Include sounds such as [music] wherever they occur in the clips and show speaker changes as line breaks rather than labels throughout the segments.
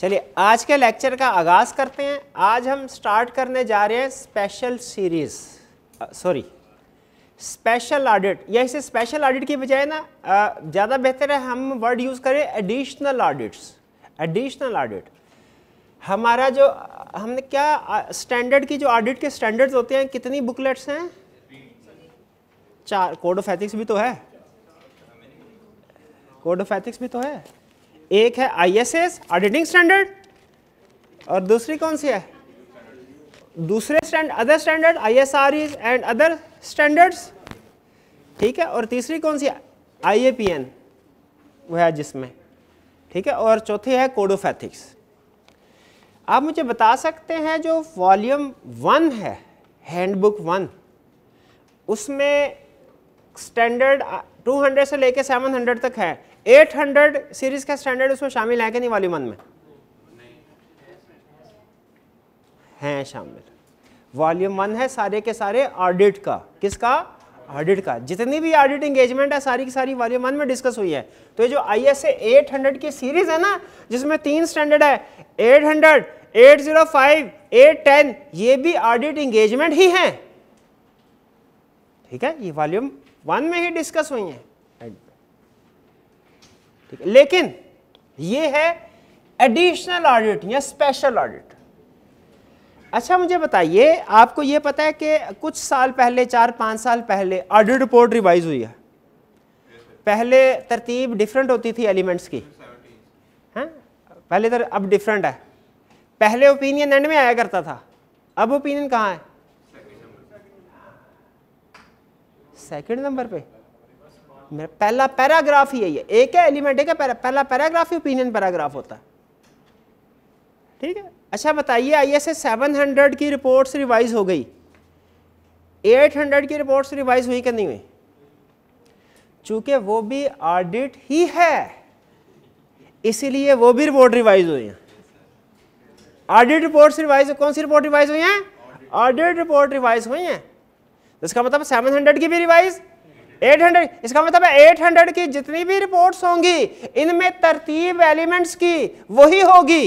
चलिए आज के लेक्चर का आगाज़ करते हैं आज हम स्टार्ट करने जा रहे हैं special series sorry special audit या इसे स्पेशल ऑडिट की बजाय ना ज़्यादा बेहतर है हम वर्ड यूज़ करें एडिशनल ऑडिट्स एडिशनल ऑडिट हमारा जो हमने क्या स्टैंडर्ड की जो ऑडिट के स्टैंडर्ड्स होते हैं कितनी बुकलेट्स हैं चार कोड ऑफ एथिक्स भी तो है कोड ऑफ एथिक्स भी तो है एक है आईएसएस ऑडिटिंग स्टैंडर्ड और दूसरी कौन सी है दूसरे stand other standard I and other standards ठीक है और तीसरी कौन सी आई वह है जिसमें ठीक है और चौथी है कोड ऑफ एथिक्स आप मुझे बता सकते हैं जो वॉल्यूम वन है हैंडबुक वन उसमें स्टैंडर्ड 200 से लेके 700 तक है 800 सीरीज का स्टैंडर्ड उसमें शामिल है कि नहीं वॉल्यूम वन में हैं शामिल वॉल्यूम वन है सारे के सारे ऑडिट का किसका ऑडिट का जितनी भी ऑडिट इंगेजमेंट है सारी की सारी वॉल्यूम वन में डिस्कस हुई है तो ये जो आई एस एट हंड्रेड की सीरीज है ना जिसमें तीन स्टैंडर्ड है eight hundred eight zero five eight ten ये भी ऑडिट इंगेजमेंट ही हैं ठीक है ये वॉल्यूम वन में ही डिस्कस हुई है ठीक है लेकिन ये है एडिशनल ऑडिट या स्पेशल ऑडिट अच्छा मुझे बताइए आपको ये पता है कि कुछ साल पहले चार पाँच साल पहले ऑडिट रिपोर्ट रिवाइज हुई है पहले तरतीब डिफरेंट होती थी एलिमेंट्स की हैं हाँ? पहले तर अब डिफरेंट है पहले ओपिनियन एंड में आया करता था अब ओपिनियन कहाँ है सेकंड नंबर पे मेरा पहला पैराग्राफ ही है ये एक है एलिमेंट एक है पहला, पहला पैराग्राफ ही ओपिनियन पैराग्राफ होता है ठीक है अच्छा बताइए I S S seven hundred की रिपोर्ट्स रिवाइज हो गई एट हंड्रेड की रिपोर्ट्स रिवाइज हुई कि नहीं हुई चूंकि वो भी ऑडिट ही है इसीलिए वो भी रिपोर्ट रिवाइज हुई हैं ऑडिट रिपोर्ट्स रिवाइज कौन सी रिपोर्ट रिवाइज हुई हैं ऑडिट रिपोर्ट रिवाइज हुई हैं तो इसका मतलब सेवन हंड्रेड की भी रिवाइज 800 इसका मतलब है 800 की जितनी भी रिपोर्ट्स होंगी इनमें तरतीब एलिमेंट्स की वही होगी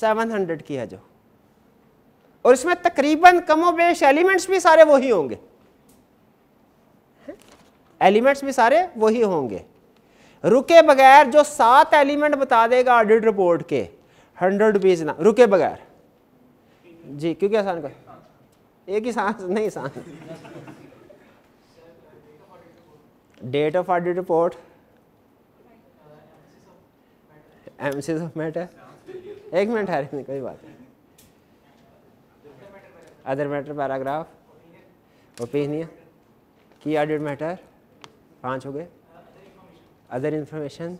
700 की है जो और इसमें तकरीबन कमोबेश एलिमेंट्स भी सारे वही होंगे एलिमेंट्स भी सारे वही होंगे रुके बगैर जो सात एलिमेंट बता देगा ऑडिट रिपोर्ट के हंड्रेड रुपीज ना रुके बगैर जी क्योंकि आसान कर एक ही सांस नहीं सांस of audit report M C of matter एक मिनट है नहीं कोई बात नहीं other matter paragraph opinion key audit matter पांच हो गए other information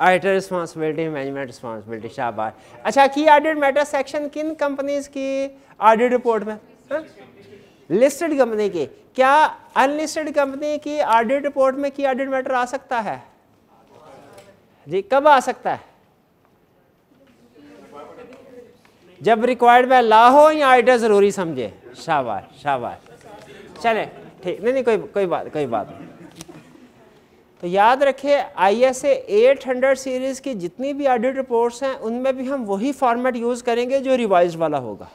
auditor responsibility management responsibility शाबाश अच्छा की ऑडिट मैटर सेक्शन किन कंपनीज की ऑडिट रिपोर्ट में हा? लिस्टेड कंपनी की क्या अनलिस्टेड कंपनी की ऑडिट रिपोर्ट में की ऑडिट मैटर आ सकता है जी कब आ सकता है जब रिक्वायर्ड बाय ला हो या ऑडिटर जरूरी समझे शाबाश शाबाश चले ठीक नहीं नहीं कोई कोई बात कोई बात नहीं तो याद रखे I S eight hundred series की जितनी भी ऑडिट रिपोर्ट्स हैं उनमें भी हम वही फॉर्मेट यूज़ करेंगे जो रिवाइज वाला होगा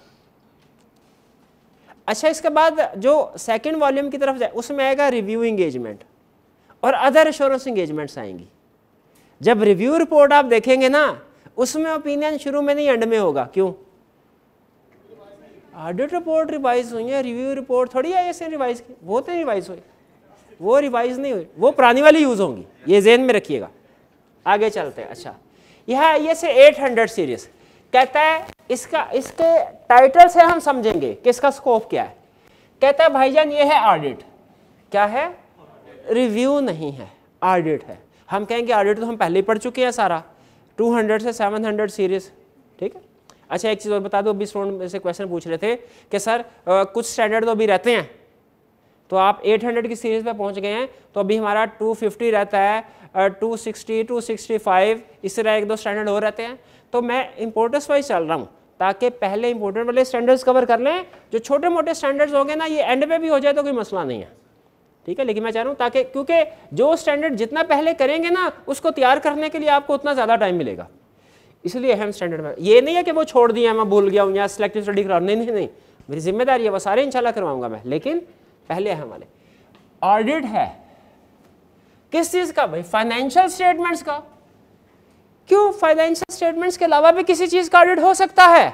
अच्छा इसके बाद जो सेकेंड वॉल्यूम की तरफ जाए उसमें आएगा रिव्यू इंगेजमेंट और अदर एश्योरेंस इंगेजमेंट्स आएंगी जब रिव्यू रिपोर्ट आप देखेंगे ना उसमें ओपिनियन शुरू में नहीं एंड में होगा क्यों ऑडिट रिपोर्ट रिवाइज हुई है रिव्यू रिपोर्ट थोड़ी आई ऐसे रिवाइज की वो तो रिवाइज हुई वो रिवाइज नहीं हुई वो पुरानी वाली यूज़ होंगी ये जेन में रखिएगा आगे चलते हैं अच्छा यह I A eight hundred series कहता है इसका इसके टाइटल से हम समझेंगे कि इसका स्कोप क्या है कहता है भाईजान ये है ऑडिट क्या है रिव्यू नहीं है ऑडिट है हम कहेंगे ऑडिट तो हम पहले पढ़ चुके हैं सारा 200 से 700 सीरीज ठीक है अच्छा एक चीज़ और बता दो बीस राउंड में से क्वेश्चन पूछ रहे थे कि सर आ, कुछ स्टैंडर्ड तो अभी रहते हैं तो आप 800 की सीरीज पे पहुंच गए हैं तो अभी हमारा 250 रहता है आ, 260, 265 इससे रहा एक दो स्टैंडर्ड और रहते हैं तो मैं इम्पोर्टर्स वाइज चल रहा हूँ ताकि पहले इम्पोर्टेंट वाले स्टैंडर्ड्स कवर कर लें जो छोटे मोटे स्टैंडर्ड्स होंगे ना ये एंड पे भी हो जाए तो कोई मसला नहीं है ठीक है लेकिन मैं चाह रहा हूँ ताकि क्योंकि जो स्टैंडर्ड जितना पहले करेंगे ना उसको तैयार करने के लिए आपको उतना ज़्यादा टाइम मिलेगा इसलिए अहम स्टैंडर्ड में ये नहीं है कि वो छोड़ दिया मैं भूल गया हूँ या सिलेक्टिव स्टडी करा नहीं नहीं नहीं मेरी जिम्मेदारी है वो सारे इंशाल्लाह करवाऊंगा मैं लेकिन पहले अहम वाले ऑडिट है किस चीज़ का भाई फाइनेंशियल स्टेटमेंट्स का क्यों फाइनेंशियल स्टेटमेंट्स के अलावा भी किसी चीज़ का ऑडिट हो सकता है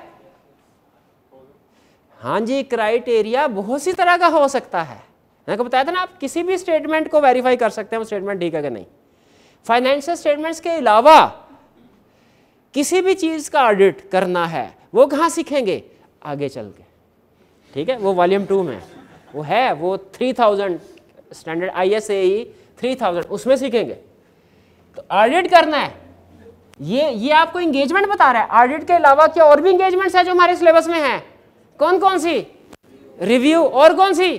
हाँ जी क्राइटेरिया बहुत सी तरह का हो सकता है मैंने को बताया था ना आप किसी भी स्टेटमेंट को वेरीफाई कर सकते हैं वो स्टेटमेंट ठीक है कि नहीं फाइनेंशियल स्टेटमेंट्स के अलावा किसी भी चीज़ का ऑडिट करना है वो कहाँ सीखेंगे आगे चल के ठीक है वो वॉल्यूम टू में वो है वो three thousand standard I S A three thousand उसमें सीखेंगे तो ऑडिट करना है ये ये आपको इंगेजमेंट बता रहा है ऑडिट के अलावा क्या और भी इंगेजमेंट्स है जो हमारे सिलेबस में है कौन कौन सी रिव्यू और कौन सी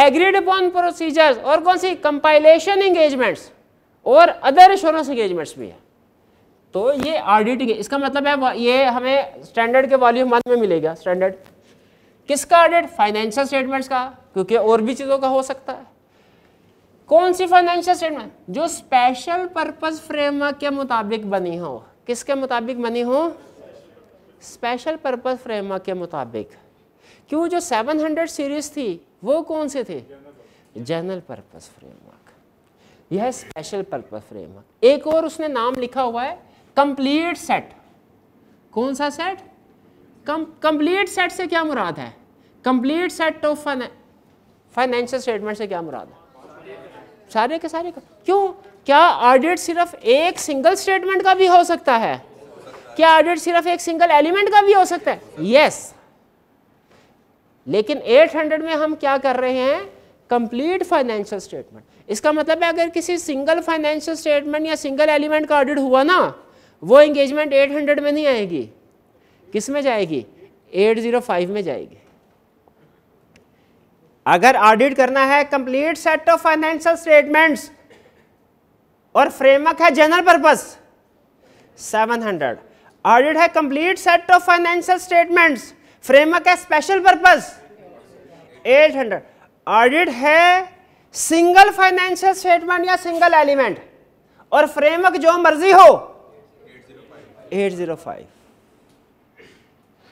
एग्रीड अपॉन प्रोसीजर्स और कौन सी कंपाइलेशन इंगेजमेंट्स और अदर इंश्योरेंस इंगेजमेंट्स भी है तो ये ऑडिट इसका मतलब है ये हमें स्टैंडर्ड के वॉल्यूम वन में मिलेगा स्टैंडर्ड किसका ऑडिट फाइनेंशियल स्टेटमेंट्स का क्योंकि और भी चीज़ों का हो सकता है कौन सी फाइनेंशियल स्टेटमेंट जो स्पेशल पर्पस फ्रेमवर्क के मुताबिक बनी हो किसके मुताबिक बनी हो स्पेशल पर्पस फ्रेमवर्क के मुताबिक क्यों जो 700 सीरीज थी वो कौन से थे जनरल पर्पस फ्रेमवर्क यह स्पेशल पर्पस फ्रेमवर्क एक और उसने नाम लिखा हुआ है कंप्लीट सेट कौन सा सेट कंप्लीट सेट से क्या मुराद है complete set of financial statement से क्या मुराद है सारे के सारे का क्यों क्या ऑडिट सिर्फ एक सिंगल स्टेटमेंट का भी हो सकता है क्या ऑडिट सिर्फ एक सिंगल एलिमेंट का भी हो सकता है यस लेकिन 800 में हम क्या कर रहे हैं कंप्लीट फाइनेंशियल स्टेटमेंट इसका मतलब है अगर किसी सिंगल फाइनेंशियल स्टेटमेंट या सिंगल एलिमेंट का ऑडिट हुआ ना वो एंगेजमेंट 800 में नहीं आएगी किस में जाएगी 805 में जाएगी अगर ऑडिट करना है complete set of financial statements और फ्रेमवर्क है जनरल पर्पस 700 ऑडिट है complete set of financial statements framework है स्पेशल पर्पस 800 ऑडिट है सिंगल फाइनेंशियल स्टेटमेंट या सिंगल एलिमेंट और फ्रेमवर्क जो मर्जी हो 805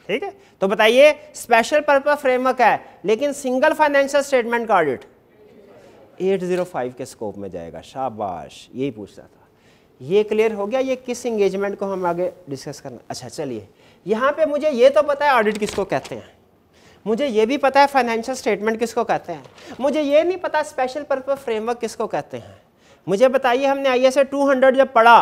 ठीक है तो बताइए स्पेशल पर्पज फ्रेमवर्क है लेकिन सिंगल फाइनेंशियल स्टेटमेंट का ऑडिट 805 के स्कोप में जाएगा शाबाश यही पूछ रहा था ये क्लियर हो गया ये किस इंगेजमेंट को हम आगे डिस्कस करना अच्छा चलिए यहाँ पे मुझे ये तो पता है ऑडिट किसको कहते हैं मुझे ये भी पता है फाइनेंशियल स्टेटमेंट किसको कहते हैं मुझे ये नहीं पता स्पेशल पर्पज फ्रेमवर्क किसको कहते हैं मुझे बताइए हमने I S A two hundred जब पढ़ा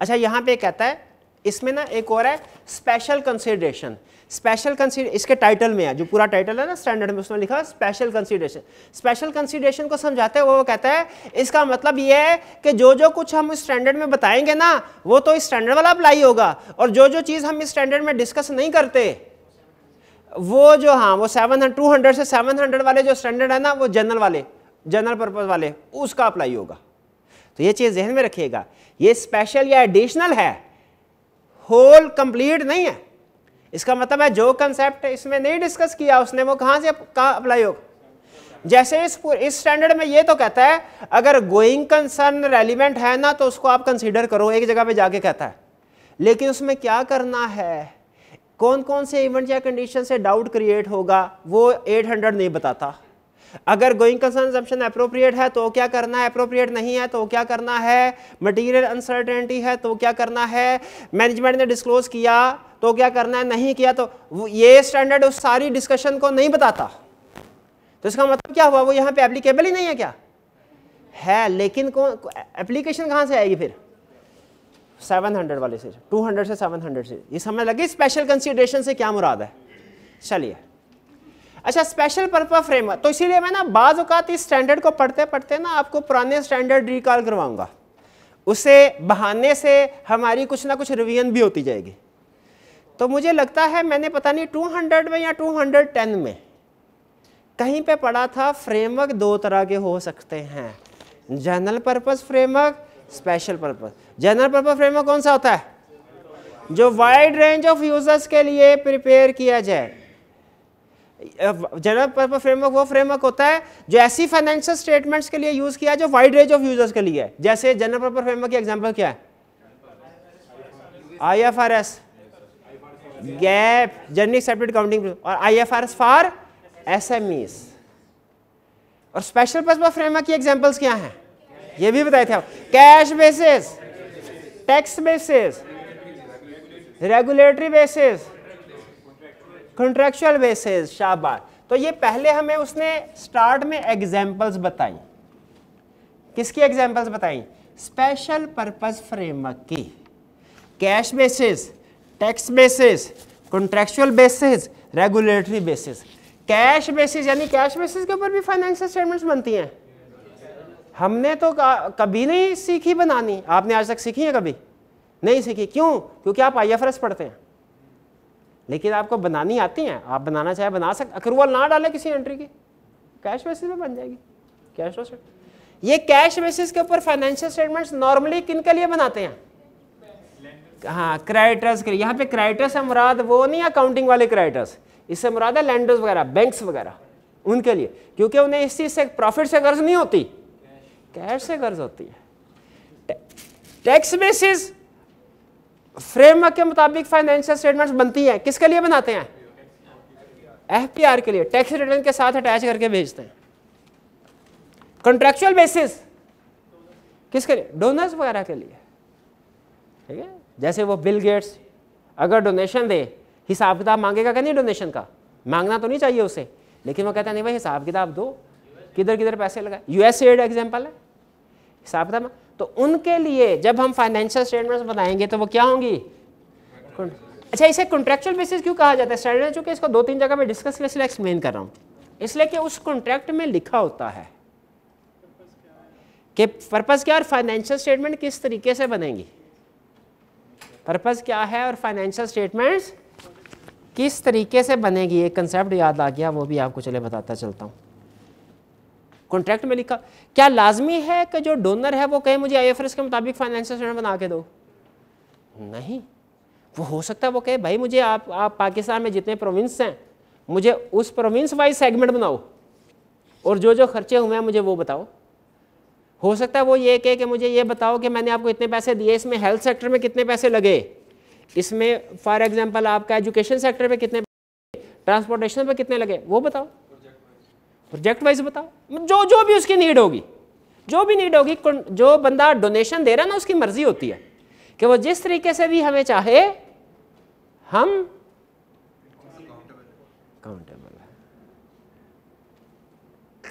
अच्छा यहाँ पे कहता है इसमें ना एक और है स्पेशल कंसिडरेशन स्पेशल कंसिडर इसके टाइटल में है जो पूरा टाइटल है ना स्टैंडर्ड में उसमें लिखा स्पेशल कंसिडरेशन स्पेशल कंसिडरेशन को समझाते हैं वो कहता है इसका मतलब ये है कि जो जो कुछ हम स्टैंडर्ड में बताएंगे ना वो तो इस स्टैंडर्ड वाला अप्लाई होगा और जो जो चीज़ हम इस स्टैंडर्ड में डिस्कस नहीं करते वो जो हाँ वो सेवन टू हंड्रेड से सेवन हंड्रेड वाले जो स्टैंडर्ड है ना वो जनरल वाले जनरल पर्पज वाले उसका अप्लाई होगा तो ये चीज़ जहन में रखिएगा ये स्पेशल या एडिशनल है होल कंप्लीट नहीं है इसका मतलब है जो कंसेप्ट इसमें नहीं डिस्कस किया उसने वो कहां से कहा अप्लाई होगा जैसे इस इस स्टैंडर्ड में ये तो कहता है अगर गोइंग कंसर्न रेलिवेंट है ना तो उसको आप कंसीडर करो एक जगह पे जाके कहता है लेकिन उसमें क्या करना है कौन कौन से इवेंट या कंडीशन से डाउट क्रिएट होगा वो 800 नहीं बताता अगर गोइंग कंसर्न अजम्पन अप्रोप्रिएट है तो क्या करना है अप्रोप्रिएट नहीं है तो क्या करना है मटीरियल अनसर्टेनिटी है तो क्या करना है मैनेजमेंट ने डिस्क्लोज किया तो क्या करना है नहीं किया तो ये स्टैंडर्ड उस सारी डिस्कशन को नहीं बताता तो इसका मतलब क्या हुआ वो यहाँ पे एप्लीकेबल ही नहीं है क्या है लेकिन कौन एप्लीकेशन कहाँ से आएगी फिर 700 वाले से 200 से 700 से ये समझ लगे स्पेशल कंसिडरेशन से क्या मुराद है चलिए अच्छा स्पेशल पर्पज फ्रेमवर्क तो इसीलिए मैं ना बाज़ इस स्टैंडर्ड को पढ़ते पढ़ते ना आपको पुराने स्टैंडर्ड रिकॉल करवाऊँगा उसे बहाने से हमारी कुछ ना कुछ रिवीजन भी होती जाएगी तो मुझे लगता है मैंने पता नहीं 200 में या 210 में कहीं पे पढ़ा था फ्रेमवर्क दो तरह के हो सकते हैं general purpose framework special purpose general purpose framework कौन सा होता है जो वाइड रेंज ऑफ यूजर्स के लिए प्रिपेयर किया जाए जनरल पर्पज फ्रेमवर्क वो फ्रेमवर्क होता है जो ऐसी फाइनेंशियल स्टेटमेंट्स के लिए यूज किया जो वाइड रेंज ऑफ यूजर्स के लिए है जैसे जनरल पर्पज फ्रेमवर्क की एग्जांपल क्या है I F R S GAAP journey separate counting और I F R S for S M और स्पेशल पर्पज फ्रेमवर्क की एग्जाम्पल्स क्या हैं ये भी बताए थे आप cash basis tax basis regulatory basis contractual basis शाबाश तो ये पहले हमें उसने स्टार्ट में एग्जाम्पल्स बताई किसकी एग्जाम्पल्स बताई स्पेशल पर्पज फ्रेमवर्क की cash basis tax basis contractual basis regulatory basis cash basis यानी कैश बेसिस के ऊपर भी फाइनेंशियल स्टेटमेंट्स बनती हैं हमने तो कभी नहीं सीखी बनानी आपने आज तक सीखी है कभी नहीं सीखी क्यों क्योंकि आप आई पढ़ते हैं लेकिन आपको बनानी आती हैं आप बनाना चाहे बना सकते अक्रूवल ना डालें किसी एंट्री की कैश बेसिस में बन जाएगी कैश हो स्टेट ये कैश बेसिस के ऊपर फाइनेंशियल स्टेटमेंट्स नॉर्मली किन के लिए बनाते हैं हाँ क्राइटर्स के लिए यहाँ पे क्राइटर्स है मुराद वो नहीं अकाउंटिंग वाले क्राइटर्स इससे मुराद है लैंडर्स वगैरह बैंक्स वगैरह उनके लिए क्योंकि उन्हें इस चीज़ से प्रॉफिट से कर्ज नहीं होती कैश से कर्ज होती है टैक्स बेसिस फ्रेमवर्क के मुताबिक फाइनेंशियल स्टेटमेंट्स बनती हैं किसके लिए बनाते हैं एफ के लिए टैक्स रिटर्न के साथ अटैच करके भेजते हैं कॉन्ट्रेक्चुअल बेसिस किसके लिए डोनर्स वगैरह के लिए ठीक है जैसे वो बिल गेट्स अगर डोनेशन दे हिसाब किताब मांगेगा क्या नहीं डोनेशन का मांगना तो नहीं चाहिए उसे लेकिन वो कहता नहीं भाई हिसाब किताब दो किधर किधर पैसे लगाए यूएसएड एग्जाम्पल है हिसाब किताब तो उनके लिए जब हम फाइनेंशियल स्टेटमेंट्स बनाएंगे तो वो क्या होंगी अच्छा इसे कॉन्ट्रेक्चुअल बेसिस क्यों कहा जाता है स्टैंडर्ड चूंकि इसको दो तीन जगह मैं डिस्कस कर इसलिए एक्सप्लेन कर रहा हूँ इसलिए कि उस कॉन्ट्रैक्ट में लिखा होता है कि पर्पज़ क्या और फाइनेंशियल स्टेटमेंट किस तरीके से बनेंगी पर्पज़ क्या है और फाइनेंशियल स्टेटमेंट्स किस तरीके से बनेगी एक कंसेप्ट याद आ गया वो भी आपको चले बताता चलता हूँ कॉन्ट्रैक्ट में लिखा क्या लाजमी है कि जो डोनर है वो कहे मुझे आई के मुताबिक फाइनेंशियल स्टेटमेंट बना के दो नहीं वो हो सकता है वो कहे भाई मुझे आप आप पाकिस्तान में जितने प्रोविंस हैं मुझे उस प्रोविंस वाइज सेगमेंट बनाओ और जो जो खर्चे हुए हैं मुझे वो बताओ हो सकता है वो ये कहे कि मुझे ये बताओ कि मैंने आपको इतने पैसे दिए इसमें हेल्थ सेक्टर में कितने पैसे लगे इसमें फॉर एग्जाम्पल आपका एजुकेशन सेक्टर पर कितने ट्रांसपोर्टेशन पर कितने लगे वो बताओ प्रोजेक्ट वाइज बताओ मतलब जो जो भी उसकी नीड होगी जो भी नीड होगी जो बंदा डोनेशन दे रहा है ना उसकी मर्जी होती है कि वो जिस तरीके से भी हमें चाहे हम काउंटेबल है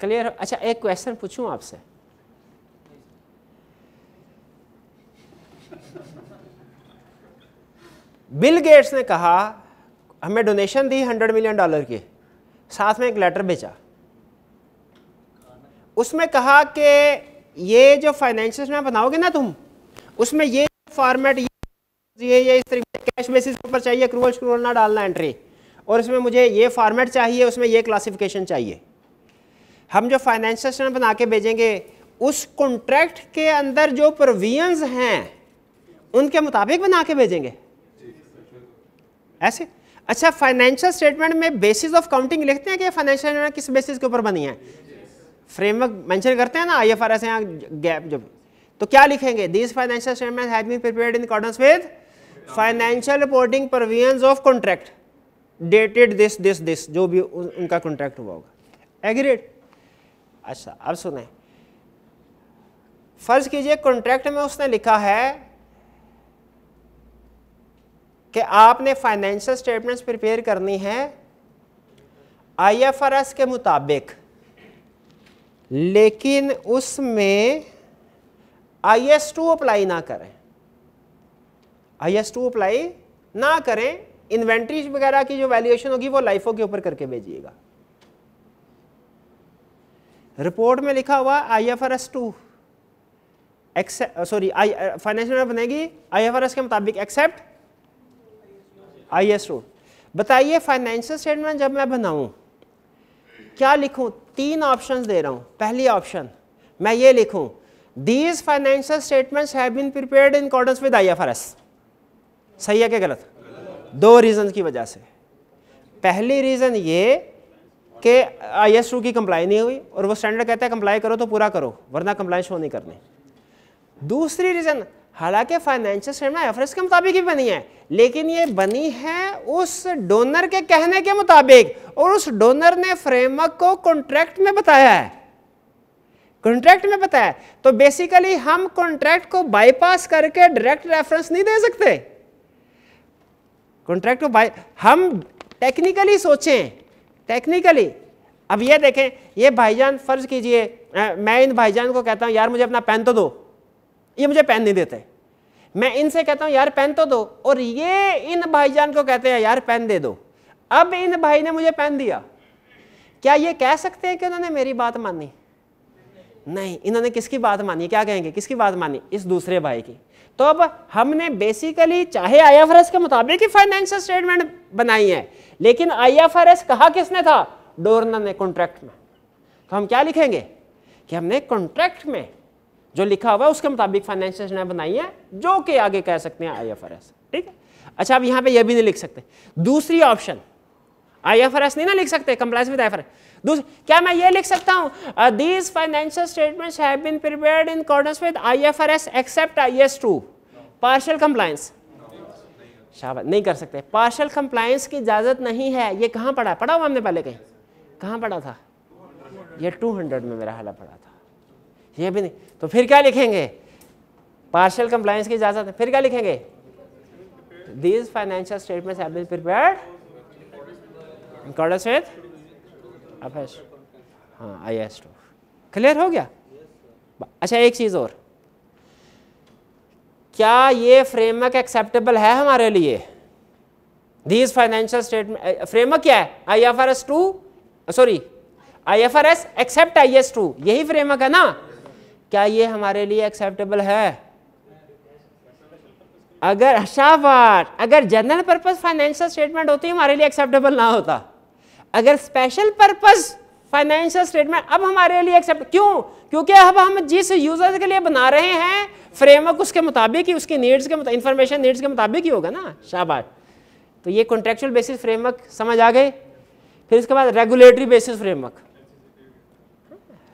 क्लियर अच्छा एक क्वेश्चन पूछूं आपसे बिल गेट्स ने कहा हमें डोनेशन दी हंड्रेड मिलियन डॉलर की साथ में एक लेटर भेजा उसमें कहा कि ये जो फाइनेंशियल में बनाओगे ना तुम उसमें ये फॉर्मेट ये ये इस तरीके कैश बेसिस पर चाहिए क्रूवल क्रूवल ना डालना एंट्री और इसमें मुझे ये फॉर्मेट चाहिए उसमें ये क्लासिफिकेशन चाहिए हम जो फाइनेंशियल स्टेटमेंट बना के भेजेंगे उस कॉन्ट्रैक्ट के अंदर जो प्रोविजंस हैं उनके मुताबिक बना के भेजेंगे ऐसे अच्छा फाइनेंशियल स्टेटमेंट में बेसिस ऑफ काउंटिंग लिखते हैं कि फाइनेंशियल स्टेटमेंट किस बेसिस के ऊपर बनी है फ्रेमवर्क मेंशन करते हैं ना आई एफ आर एस यहाँ गैप जब तो क्या लिखेंगे this financial statement has been prepared in accordance with financial reporting provisions of contract dated this this this जो भी उनका कॉन्ट्रैक्ट हुआ होगा एग्रीड अच्छा अब सुने फर्ज कीजिए कॉन्ट्रैक्ट में उसने लिखा है कि आपने फाइनेंशियल स्टेटमेंट्स प्रिपेयर करनी है आईएफआरएस के मुताबिक लेकिन उसमें आई एस टू अप्लाई ना करें आई एस टू अप्लाई ना करें इन्वेंट्री वगैरह की जो वैल्यूएशन होगी वो लाइफों के ऊपर करके भेजिएगा रिपोर्ट में लिखा हुआ I F R S two sorry I financial बनेगी आई एफ आर एस के मुताबिक एक्सेप्ट आई एस टू बताइए फाइनेंशियल स्टेटमेंट जब मैं बनाऊं क्या लिखूं तीन ऑप्शंस दे रहा हूं पहली ऑप्शन मैं ये लिखूं these financial statements have been prepared in accordance with IFRS सही है क्या गलत दो रीजन की वजह से पहली रीजन ये कि आई एस की कंप्लाई नहीं हुई और वो स्टैंडर्ड कहता है कंप्लाई करो तो पूरा करो वरना कंप्लाई शो नहीं करनी दूसरी रीजन हालांकि फाइनेंशियल स्टेटमेंट एफरेस के मुताबिक ही बनी है लेकिन ये बनी है उस डोनर के कहने के मुताबिक और उस डोनर ने फ्रेमवर्क को कॉन्ट्रैक्ट में बताया है कॉन्ट्रैक्ट में बताया तो बेसिकली हम कॉन्ट्रैक्ट को बाईपास करके डायरेक्ट रेफरेंस नहीं दे सकते कॉन्ट्रैक्ट को बाई हम टेक्निकली सोचें टेक्निकली अब ये देखें ये भाईजान फर्ज कीजिए मैं इन भाईजान को कहता हूं यार मुझे अपना पेन तो दो ये मुझे पेन नहीं देते मैं इनसे कहता हूं यार पेन तो दो और ये इन भाईजान को कहते हैं यार पेन दे दो अब इन भाई ने मुझे पेन दिया क्या ये कह सकते हैं कि उन्होंने मेरी बात मानी नहीं इन्होंने किसकी बात मानी क्या कहेंगे किसकी बात मानी इस दूसरे भाई की तो अब हमने बेसिकली चाहे आईएफआरएस के मुताबिक ही फाइनेंशियल स्टेटमेंट बनाई है लेकिन आईएफआरएस कहा किसने था डोरना ने कॉन्ट्रैक्ट में तो हम क्या लिखेंगे कि हमने कॉन्ट्रैक्ट में जो लिखा हुआ है उसके मुताबिक फाइनेंशियल स्टेटमेंट बनाई है जो कि आगे कह सकते हैं आई एफ आर एस ठीक है अच्छा आप यहाँ पे यह भी नहीं लिख सकते दूसरी option I F R S नहीं ना लिख सकते compliance with I F R IFRS क्या मैं ये लिख सकता हूँ these financial statements have been prepared in accordance with I F R S except I S two partial compliance शाबाश नहीं कर सकते पार्शल कंप्लाइंस की इजाज़त नहीं है ये कहाँ पढ़ा है पढ़ा हुआ हमने पहले कहीं कहाँ पढ़ा था ये 200 में मेरा हाला पढ़ा था ये भी नहीं तो फिर क्या लिखेंगे पार्शियल कंप्लायंस की इजाज़त है फिर क्या लिखेंगे these financial statement have been prepare in accordance with हाँ आई एस टू क्लियर हो गया अच्छा एक चीज़ और क्या ये फ्रेमवर्क एक्सेप्टेबल है हमारे लिए दीज फाइनेंशियल स्टेटमेंट फ्रेमवर्क क्या है I F R S two sorry I F R S except I S two यही फ्रेमवर्क है ना क्या ये हमारे लिए एक्सेप्टेबल है अगर शाबाश अगर जनरल पर्पज फाइनेंशियल स्टेटमेंट होती हमारे लिए एक्सेप्टेबल ना होता अगर स्पेशल पर्पज फाइनेंशियल स्टेटमेंट अब हमारे लिए एक्सेप्ट क्यों क्योंकि अब हम जिस यूजर के लिए बना रहे हैं फ्रेमवर्क उसके मुताबिक ही उसकी नीड्स के इंफॉर्मेशन नीड्स के मुताबिक ही होगा ना शाबाश तो ये कॉन्ट्रेक्चुअल बेसिस फ्रेमवर्क समझ आ गए फिर उसके बाद regulatory basis framework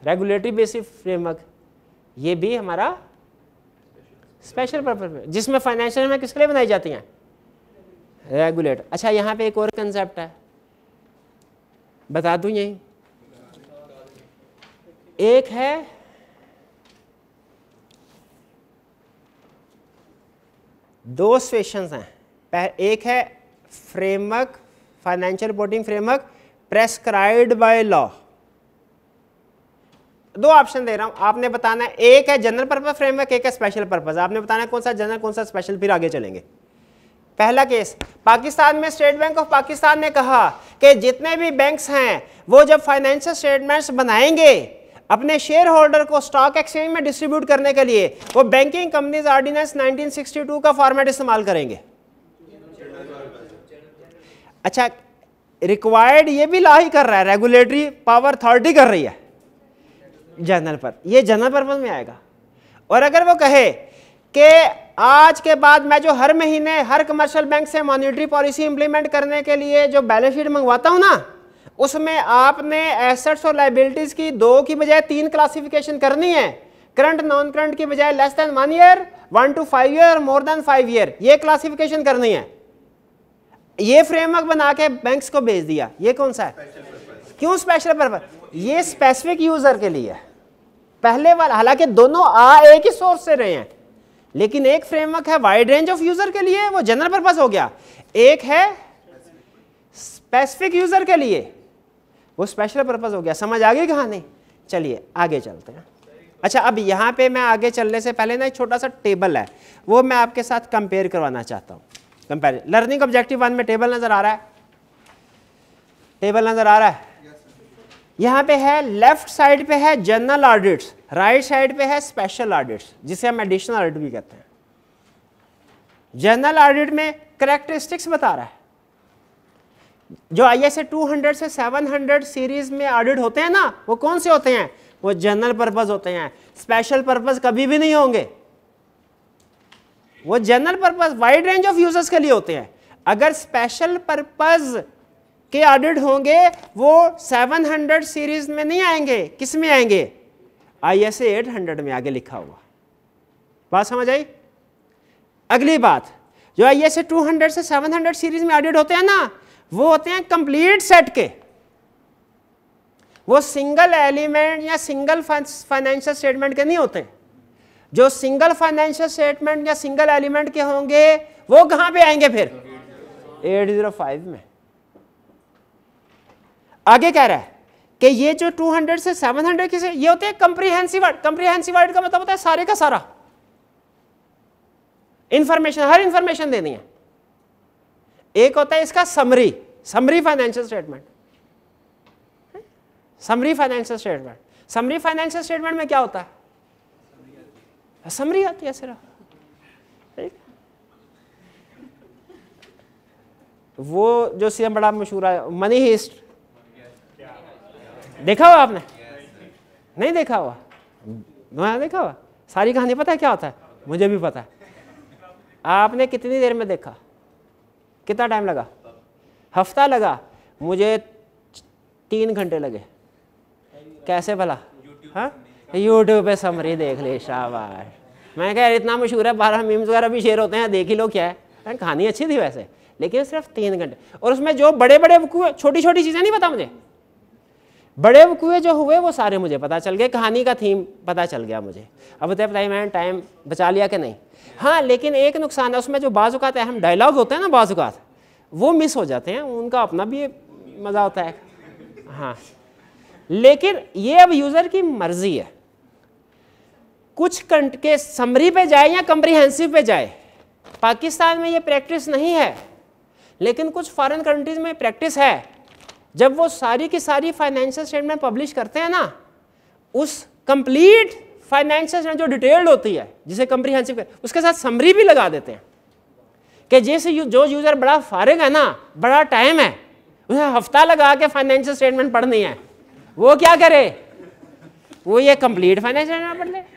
regulatory basis framework ये भी हमारा स्पेशल पर्पज जिसमें फाइनेंशियल में किसके लिए बनाई जाती हैं रेगुलेटर अच्छा यहाँ पे एक और कंसेप्ट है बता दूँ यही एक है दो स्टेशन हैं एक है framework financial reporting framework prescribe by law दो ऑप्शन दे रहा हूँ आपने बताना है एक है जनरल पर्पज फ्रेमवर्क एक है स्पेशल पर्पज आपने बताना है कौन सा जनरल कौन सा स्पेशल फिर आगे चलेंगे पहला केस पाकिस्तान में स्टेट बैंक ऑफ पाकिस्तान ने कहा कि जितने भी बैंक्स हैं वो जब फाइनेंशियल स्टेटमेंट्स बनाएंगे अपने शेयर होल्डर को स्टॉक एक्सचेंज में डिस्ट्रीब्यूट करने के लिए वो बैंकिंग कंपनीज ऑर्डिनेंस 1962 का फॉर्मेट इस्तेमाल करेंगे अच्छा रिक्वायर्ड ये भी ला ही कर रहा है रेगुलेटरी पावर अथॉरिटी कर रही है जनरल पर ये जनरल पर्पज में आएगा और अगर वो कहे कि आज के बाद मैं जो हर महीने हर कमर्शियल बैंक से मॉनिटरी पॉलिसी इंप्लीमेंट करने के लिए जो बैलेंस शीट मंगवाता हूँ ना उसमें आपने एसेट्स और लाइबिलिटीज़ की दो की बजाय तीन क्लासिफिकेशन करनी है करंट नॉन करंट की बजाय less than one year one to five year और मोर देन फाइव ईयर ये क्लासिफिकेशन करनी है ये फ्रेमवर्क बना के बैंक्स को भेज दिया ये कौन सा है क्यों स्पेशल पर्पज ये स्पेसिफिक यूजर के लिए है पहले वाला हालांकि दोनों आ एक ही सोर्स से रहे हैं लेकिन एक फ्रेमवर्क है वाइड रेंज ऑफ यूजर के लिए वो जनरल पर्पज हो गया एक है स्पेसिफिक यूजर के लिए वो स्पेशल पर्पज हो गया समझ आ गई कहानी चलिए आगे चलते हैं अच्छा अब यहां पे मैं आगे चलने से पहले ना एक छोटा सा टेबल है वो मैं आपके साथ कंपेयर करवाना चाहता हूं कंपेयर लर्निंग ऑब्जेक्टिव वन में टेबल नज़र आ रहा है टेबल नज़र आ रहा है यहां पे है लेफ्ट साइड पे है जनरल ऑडिट्स राइट साइड पे है स्पेशल ऑडिट्स जिसे हम एडिशनल ऑडिट भी कहते हैं जनरल ऑडिट में करेक्टरिस्टिक्स बता रहा है जो आई एस ए टू से 700 सीरीज में ऑडिट होते हैं ना वो कौन से होते हैं वो जनरल पर्पज होते हैं स्पेशल पर्पज कभी भी नहीं होंगे वो general purpose wide range of users के लिए होते हैं अगर स्पेशल पर्पज के ऑडिट होंगे वो 700 सीरीज में नहीं आएंगे किस में आएंगे आई एस एट हंड्रेड में आगे लिखा हुआ बात समझ आई अगली बात जो I S A two hundred से सेवन हंड्रेड सीरीज में ऑडिट होते हैं ना वो होते हैं कंप्लीट सेट के वो सिंगल एलिमेंट या सिंगल फाइनेंशियल स्टेटमेंट के नहीं होते जो सिंगल फाइनेंशियल स्टेटमेंट या सिंगल एलिमेंट के होंगे वो कहां पे आएंगे फिर 805 में आगे कह रहा है कि ये जो 200 से 700 किसे ये होते हैं कंप्रीहेंसिव वर्ड कंप्रीहेंसिव वर्ड का मतलब होता है सारे का सारा इंफॉर्मेशन हर इंफॉर्मेशन देनी है एक होता है इसका summary summary financial statement summary financial statement summary financial statement में क्या होता है समरी आती है सिर्फ वो जो सीएम बड़ा मशहूर है मनी हिस्ट देखा हुआ आपने नहीं देखा हुआ मैं देखा हुआ सारी कहानी पता है क्या होता है मुझे भी पता है आपने कितनी देर में देखा कितना टाइम लगा हफ्ता लगा मुझे तीन घंटे लगे कैसे भला हाँ यूट्यूब पे समरी देख ले शाबाश मैं कह इतना मशहूर है बारह मीम्स वगैरह भी शेयर होते हैं देख ही लो क्या है कहानी अच्छी थी वैसे लेकिन सिर्फ तीन घंटे और उसमें जो बड़े बड़े छोटी छोटी चीज़ें नहीं पता मुझे बड़े कुएँ जो हुए वो सारे मुझे पता चल गए कहानी का थीम पता चल गया मुझे अब बताए बताइए मैंने टाइम बचा लिया कि नहीं हाँ लेकिन एक नुकसान है उसमें जो बाजुकात अहम डायलॉग होते हैं ना बाजुकात वो मिस हो जाते हैं उनका अपना भी मज़ा होता है हाँ लेकिन ये अब यूज़र की मर्ज़ी है कुछ कंट के समरी पे जाए या कम्प्रीहेंसिव पे जाए पाकिस्तान में ये प्रैक्टिस नहीं है लेकिन कुछ फॉरेन कंट्रीज़ में प्रैक्टिस है जब वो सारी की सारी फाइनेंशियल स्टेटमेंट पब्लिश करते हैं ना उस कंप्लीट फाइनेंशियल स्टेटमेंट जो डिटेल्ड होती है जिसे कंप्रीहेंसिव उसके साथ समरी भी लगा देते हैं कि जैसे यू, जो यूज़र बड़ा फारिग है ना बड़ा टाइम है उसे हफ्ता लगा के फाइनेंशियल स्टेटमेंट पढ़नी है वो क्या करे वो ये कंप्लीट फाइनेंशियल स्टेटमेंट पढ़ ले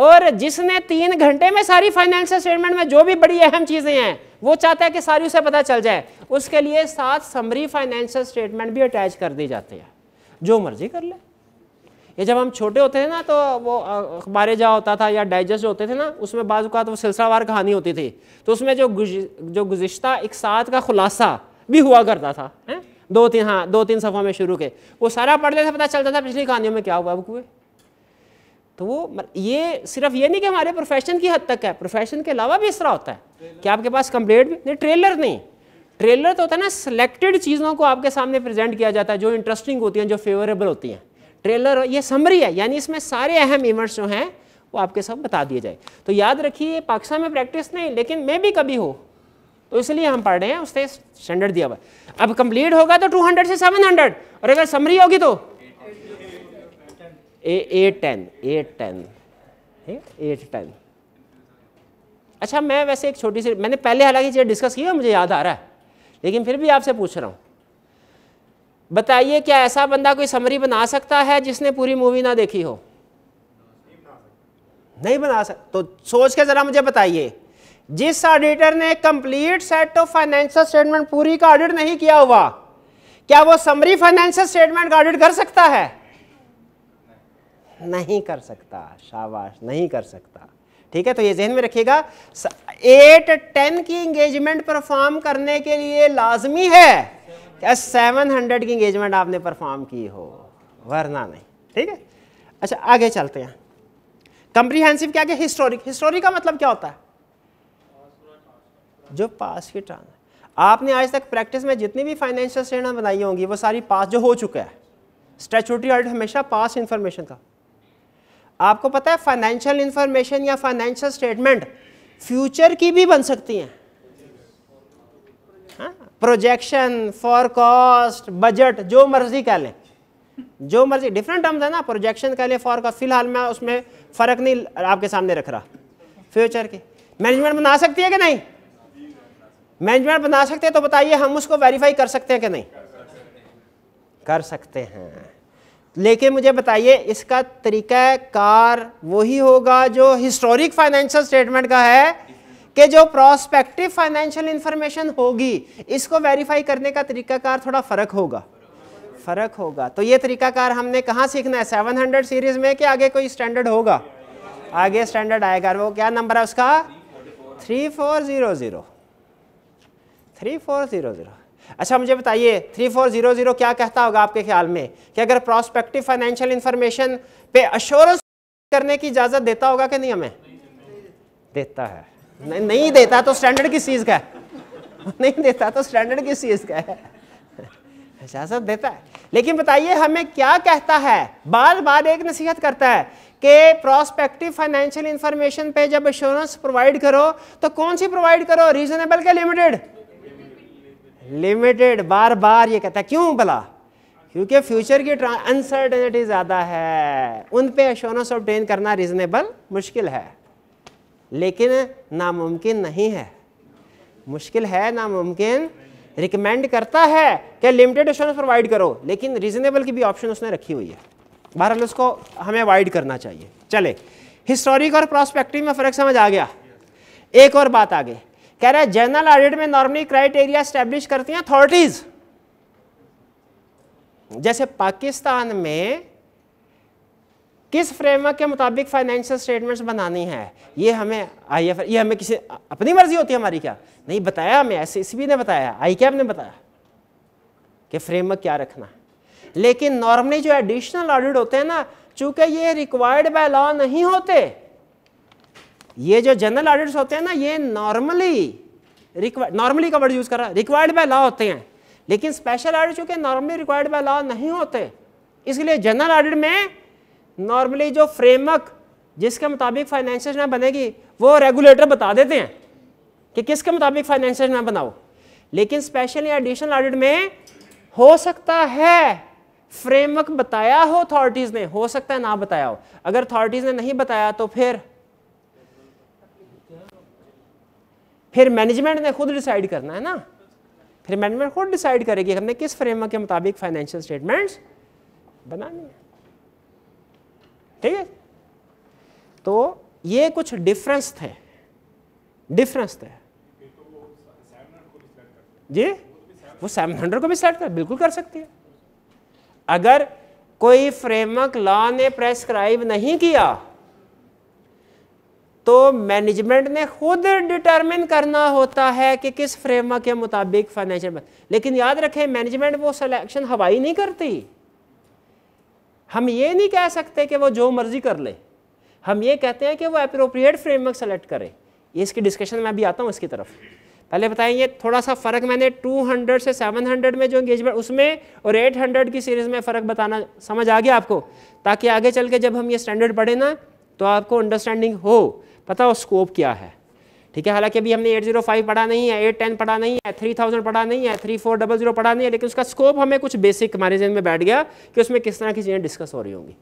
और जिसने तीन घंटे में सारी फाइनेंशियल स्टेटमेंट में जो भी बड़ी अहम चीज़ें हैं वो चाहता है कि सारी उसे पता चल जाए उसके लिए सात समरी फाइनेंशियल स्टेटमेंट भी अटैच कर दी जाती है जो मर्जी कर ले ये जब हम छोटे होते थे ना तो वो अखबारे जहाँ होता था या डाइजेस्ट होते थे ना उसमें बाज़ अवत वो सिलसिलावार कहानी होती थी तो उसमें जो गुज जो गुज्त एक साथ का खुलासा भी हुआ करता था है? दो तीन हाँ दो तीन सफ़ों में शुरू के वो सारा पढ़ थे पता चलता था पिछली कहानियों में क्या हुआ बुक हुए तो वो ये सिर्फ ये नहीं कि हमारे प्रोफेशन की हद तक है प्रोफेशन के अलावा भी इस तरह होता है कि आपके पास कंप्लेट भी नहीं ट्रेलर नहीं ट्रेलर तो होता है ना सिलेक्टेड चीज़ों को आपके सामने प्रेजेंट किया जाता है जो इंटरेस्टिंग होती हैं जो फेवरेबल होती हैं ट्रेलर ये समरी है यानी इसमें सारे अहम इवेंट्स जो हैं वो आपके सब बता दिए जाए तो याद रखिए पाकिस्तान में प्रैक्टिस नहीं लेकिन मैं भी कभी हो तो इसलिए हम पढ़ रहे हैं उसने स्टैंडर्ड दिया हुआ अब कंप्लीट होगा तो 200 से 700 और अगर समरी होगी तो A A ten A ten eight ten अच्छा मैं वैसे एक छोटी सी मैंने पहले हालांकि चीज़ डिस्कस किया मुझे याद आ रहा है लेकिन फिर भी आपसे पूछ रहा हूँ बताइए क्या ऐसा बंदा कोई समरी बना सकता है जिसने पूरी मूवी ना देखी हो नहीं बना सकता तो सोच के ज़रा मुझे बताइए जिस ऑडिटर ने complete set of financial statement पूरी का ऑडिट नहीं किया हुआ क्या वो समरी फाइनेंशियल स्टेटमेंट का ऑडिट कर सकता है नहीं कर सकता शाबाश नहीं कर सकता ठीक है तो ये जहन में रखिएगा एट टेन की इंगेजमेंट परफॉर्म करने के लिए लाजमी है सेवन हंड्रेड की इंगेजमेंट आपने परफॉर्म की हो वरना नहीं ठीक है अच्छा आगे चलते हैं कंप्रीहेंसिव क्या क्या हिस्टोरिक हिस्टोरिक का मतलब क्या होता है जो पास की ट्रांस आपने आज तक प्रैक्टिस में जितनी भी फाइनेंशियल स्टेटमेंट बनाई होंगी वो सारी पास जो हो चुका है स्टेचुटी ऑडिट हमेशा पास इंफॉर्मेशन का आपको पता है फाइनेंशियल इंफॉर्मेशन या फाइनेंशियल स्टेटमेंट फ्यूचर की भी बन सकती हैं प्रोजेक्शन फॉरकास्ट बजट जो मर्जी कह लें जो मर्जी डिफरेंट टर्म्स है ना प्रोजेक्शन कह लें फॉरकास्ट फिलहाल मैं उसमें फ़र्क नहीं आपके सामने रख रहा फ्यूचर की मैनेजमेंट बना सकती है कि नहीं मैनेजमेंट बना सकते हैं तो बताइए हम उसको वेरीफाई कर सकते हैं कि नहीं कर सकते हैं लेकिन मुझे बताइए इसका तरीका कार वही होगा जो हिस्टोरिक फाइनेंशियल स्टेटमेंट का है कि जो प्रोस्पेक्टिव फाइनेंशियल इंफॉर्मेशन होगी इसको वेरीफाई करने का तरीकाकार थोड़ा फ़र्क होगा फ़र्क होगा तो ये तरीकाकार हमने कहाँ सीखना है सेवन हंड्रेड सीरीज़ में कि आगे कोई स्टैंडर्ड होगा आगे स्टैंडर्ड आएगा वो क्या नंबर है उसका three four zero zero three four zero zero अच्छा मुझे बताइए थ्री फोर जीरो जीरो क्या कहता होगा आपके ख्याल में कि अगर प्रोस्पेक्टिव फाइनेंशियल इंफॉर्मेशन पे अश्योरेंस करने की इजाज़त देता होगा कि नहीं हमें देता है नहीं, नहीं देता तो स्टैंडर्ड किस चीज़ का है नहीं देता तो स्टैंडर्ड किस चीज़ का है इजाज़त देता है लेकिन बताइए हमें क्या कहता है बार बार एक नसीहत करता है कि प्रोस्पेक्टिव फाइनेंशियल इंफॉर्मेशन पे जब इंश्योरेंस प्रोवाइड करो तो कौन सी प्रोवाइड करो रीजनेबल के लिमिटेड लिमिटेड बार बार ये कहता है क्यों भला क्योंकि फ्यूचर की अनसर्टनिटी ज़्यादा है उन पे एश्योरेंस ऑबटेन करना रिजनेबल मुश्किल है लेकिन नामुमकिन नहीं है मुश्किल है नामुमकिन रिकमेंड करता है कि लिमिटेड एश्योरेंस प्रोवाइड करो लेकिन रीजनेबल की भी ऑप्शन उसने रखी हुई है बहरहाल उसको हमें अवॉइड करना चाहिए चले हिस्टोरिक और प्रॉस्पेक्टिव में फ़र्क समझ आ गया एक और बात आ गई कह रहा है जनरल ऑडिट में नॉर्मली क्राइटेरिया स्टैब्लिश करती हैं अथॉरिटीज जैसे पाकिस्तान में किस फ्रेमवर्क के मुताबिक फाइनेंशियल स्टेटमेंट्स बनानी है ये हमें आई एफ ये हमें किसी अपनी मर्जी होती है हमारी क्या नहीं बताया हमें एस एस ने बताया आई कैब ने बताया कि फ्रेमवर्क क्या रखना है लेकिन नॉर्मली जो एडिशनल ऑडिट होते हैं ना चूंकि ये रिक्वायर्ड बाय लॉ नहीं होते ये जो जनरल ऑडिट्स होते हैं ना ये नॉर्मली रिक्वायर नॉर्मली का वर्ड यूज कर रहा है रिक्वायर्ड बाय लॉ होते हैं लेकिन स्पेशल ऑडिट चूंकि नॉर्मली रिक्वायर्ड बाय लॉ नहीं होते इसलिए जनरल ऑडिट में नॉर्मली जो फ्रेमवर्क जिसके मुताबिक फाइनेंशियल ना बनेगी वो रेगुलेटर बता देते हैं कि किसके मुताबिक फाइनेंशियल ना बनाओ लेकिन स्पेशल या एडिशनल ऑडिट में हो सकता है फ्रेमवर्क बताया हो अथॉरिटीज़ ने हो सकता है ना बताया हो अगर अथॉरिटीज़ ने नहीं बताया तो फिर फिर मैनेजमेंट ने खुद डिसाइड करना है ना फिर मैनेजमेंट खुद डिसाइड करेगी हमने किस फ्रेमवर्क के मुताबिक फाइनेंशियल स्टेटमेंट्स बनानी है ठीक है तो ये कुछ डिफरेंस थे डिफरेंस थे जी वो सेवन हंड्रेड को भी सेट कर बिल्कुल कर सकती है अगर कोई फ्रेमवर्क लॉ ने प्रेस्क्राइब नहीं किया तो मैनेजमेंट ने खुद डिटरमिन करना होता है कि किस फ्रेमवर्क के मुताबिक फाइनेंशियल लेकिन याद रखें मैनेजमेंट वो सिलेक्शन हवाई नहीं करती हम ये नहीं कह सकते कि वो जो मर्जी कर ले हम ये कहते हैं कि वो अप्रोप्रिएट फ्रेमवर्क सेलेक्ट करे इसकी डिस्कशन में अभी आता हूँ इसकी तरफ पहले बताएंगे थोड़ा सा फ़र्क मैंने 200 से 700 में जो एंगेजमेंट उसमें और 800 की सीरीज़ में फ़र्क बताना समझ आ गया आपको ताकि आगे चल के जब हम ये स्टैंडर्ड पढ़े ना तो आपको अंडरस्टैंडिंग हो पता हो स्कोप क्या है ठीक है हालांकि अभी हमने 805 पढ़ा नहीं है 810 पढ़ा नहीं है 3000 पढ़ा नहीं है 3400 पढ़ा नहीं है लेकिन उसका स्कोप हमें कुछ बेसिक हमारे जहन में बैठ गया कि उसमें किस तरह की चीज़ें डिस्कस हो रही होंगी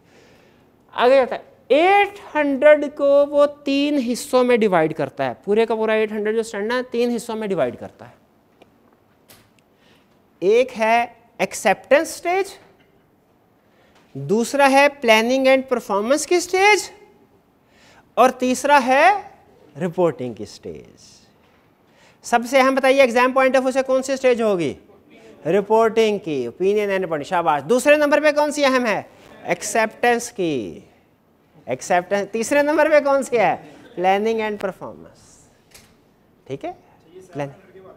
आगे जाता है 800 को वो तीन हिस्सों में डिवाइड करता है पूरे का पूरा 800 जो स्टैंड है तीन हिस्सों में डिवाइड करता है एक है एक्सेप्टेंस स्टेज दूसरा है प्लानिंग एंड परफॉर्मेंस की स्टेज और तीसरा है रिपोर्टिंग की स्टेज सबसे अहम बताइए एग्जाम पॉइंट ऑफ व्यू से कौन सी स्टेज होगी रिपोर्टिंग की ओपिनियन एंड पॉइंट शाबाश दूसरे नंबर पे कौन सी अहम है एक्सेप्टेंस की एक्सेप्टेंस तीसरे नंबर पे कौन सी है प्लानिंग एंड परफॉर्मेंस ठीक है प्लानिंग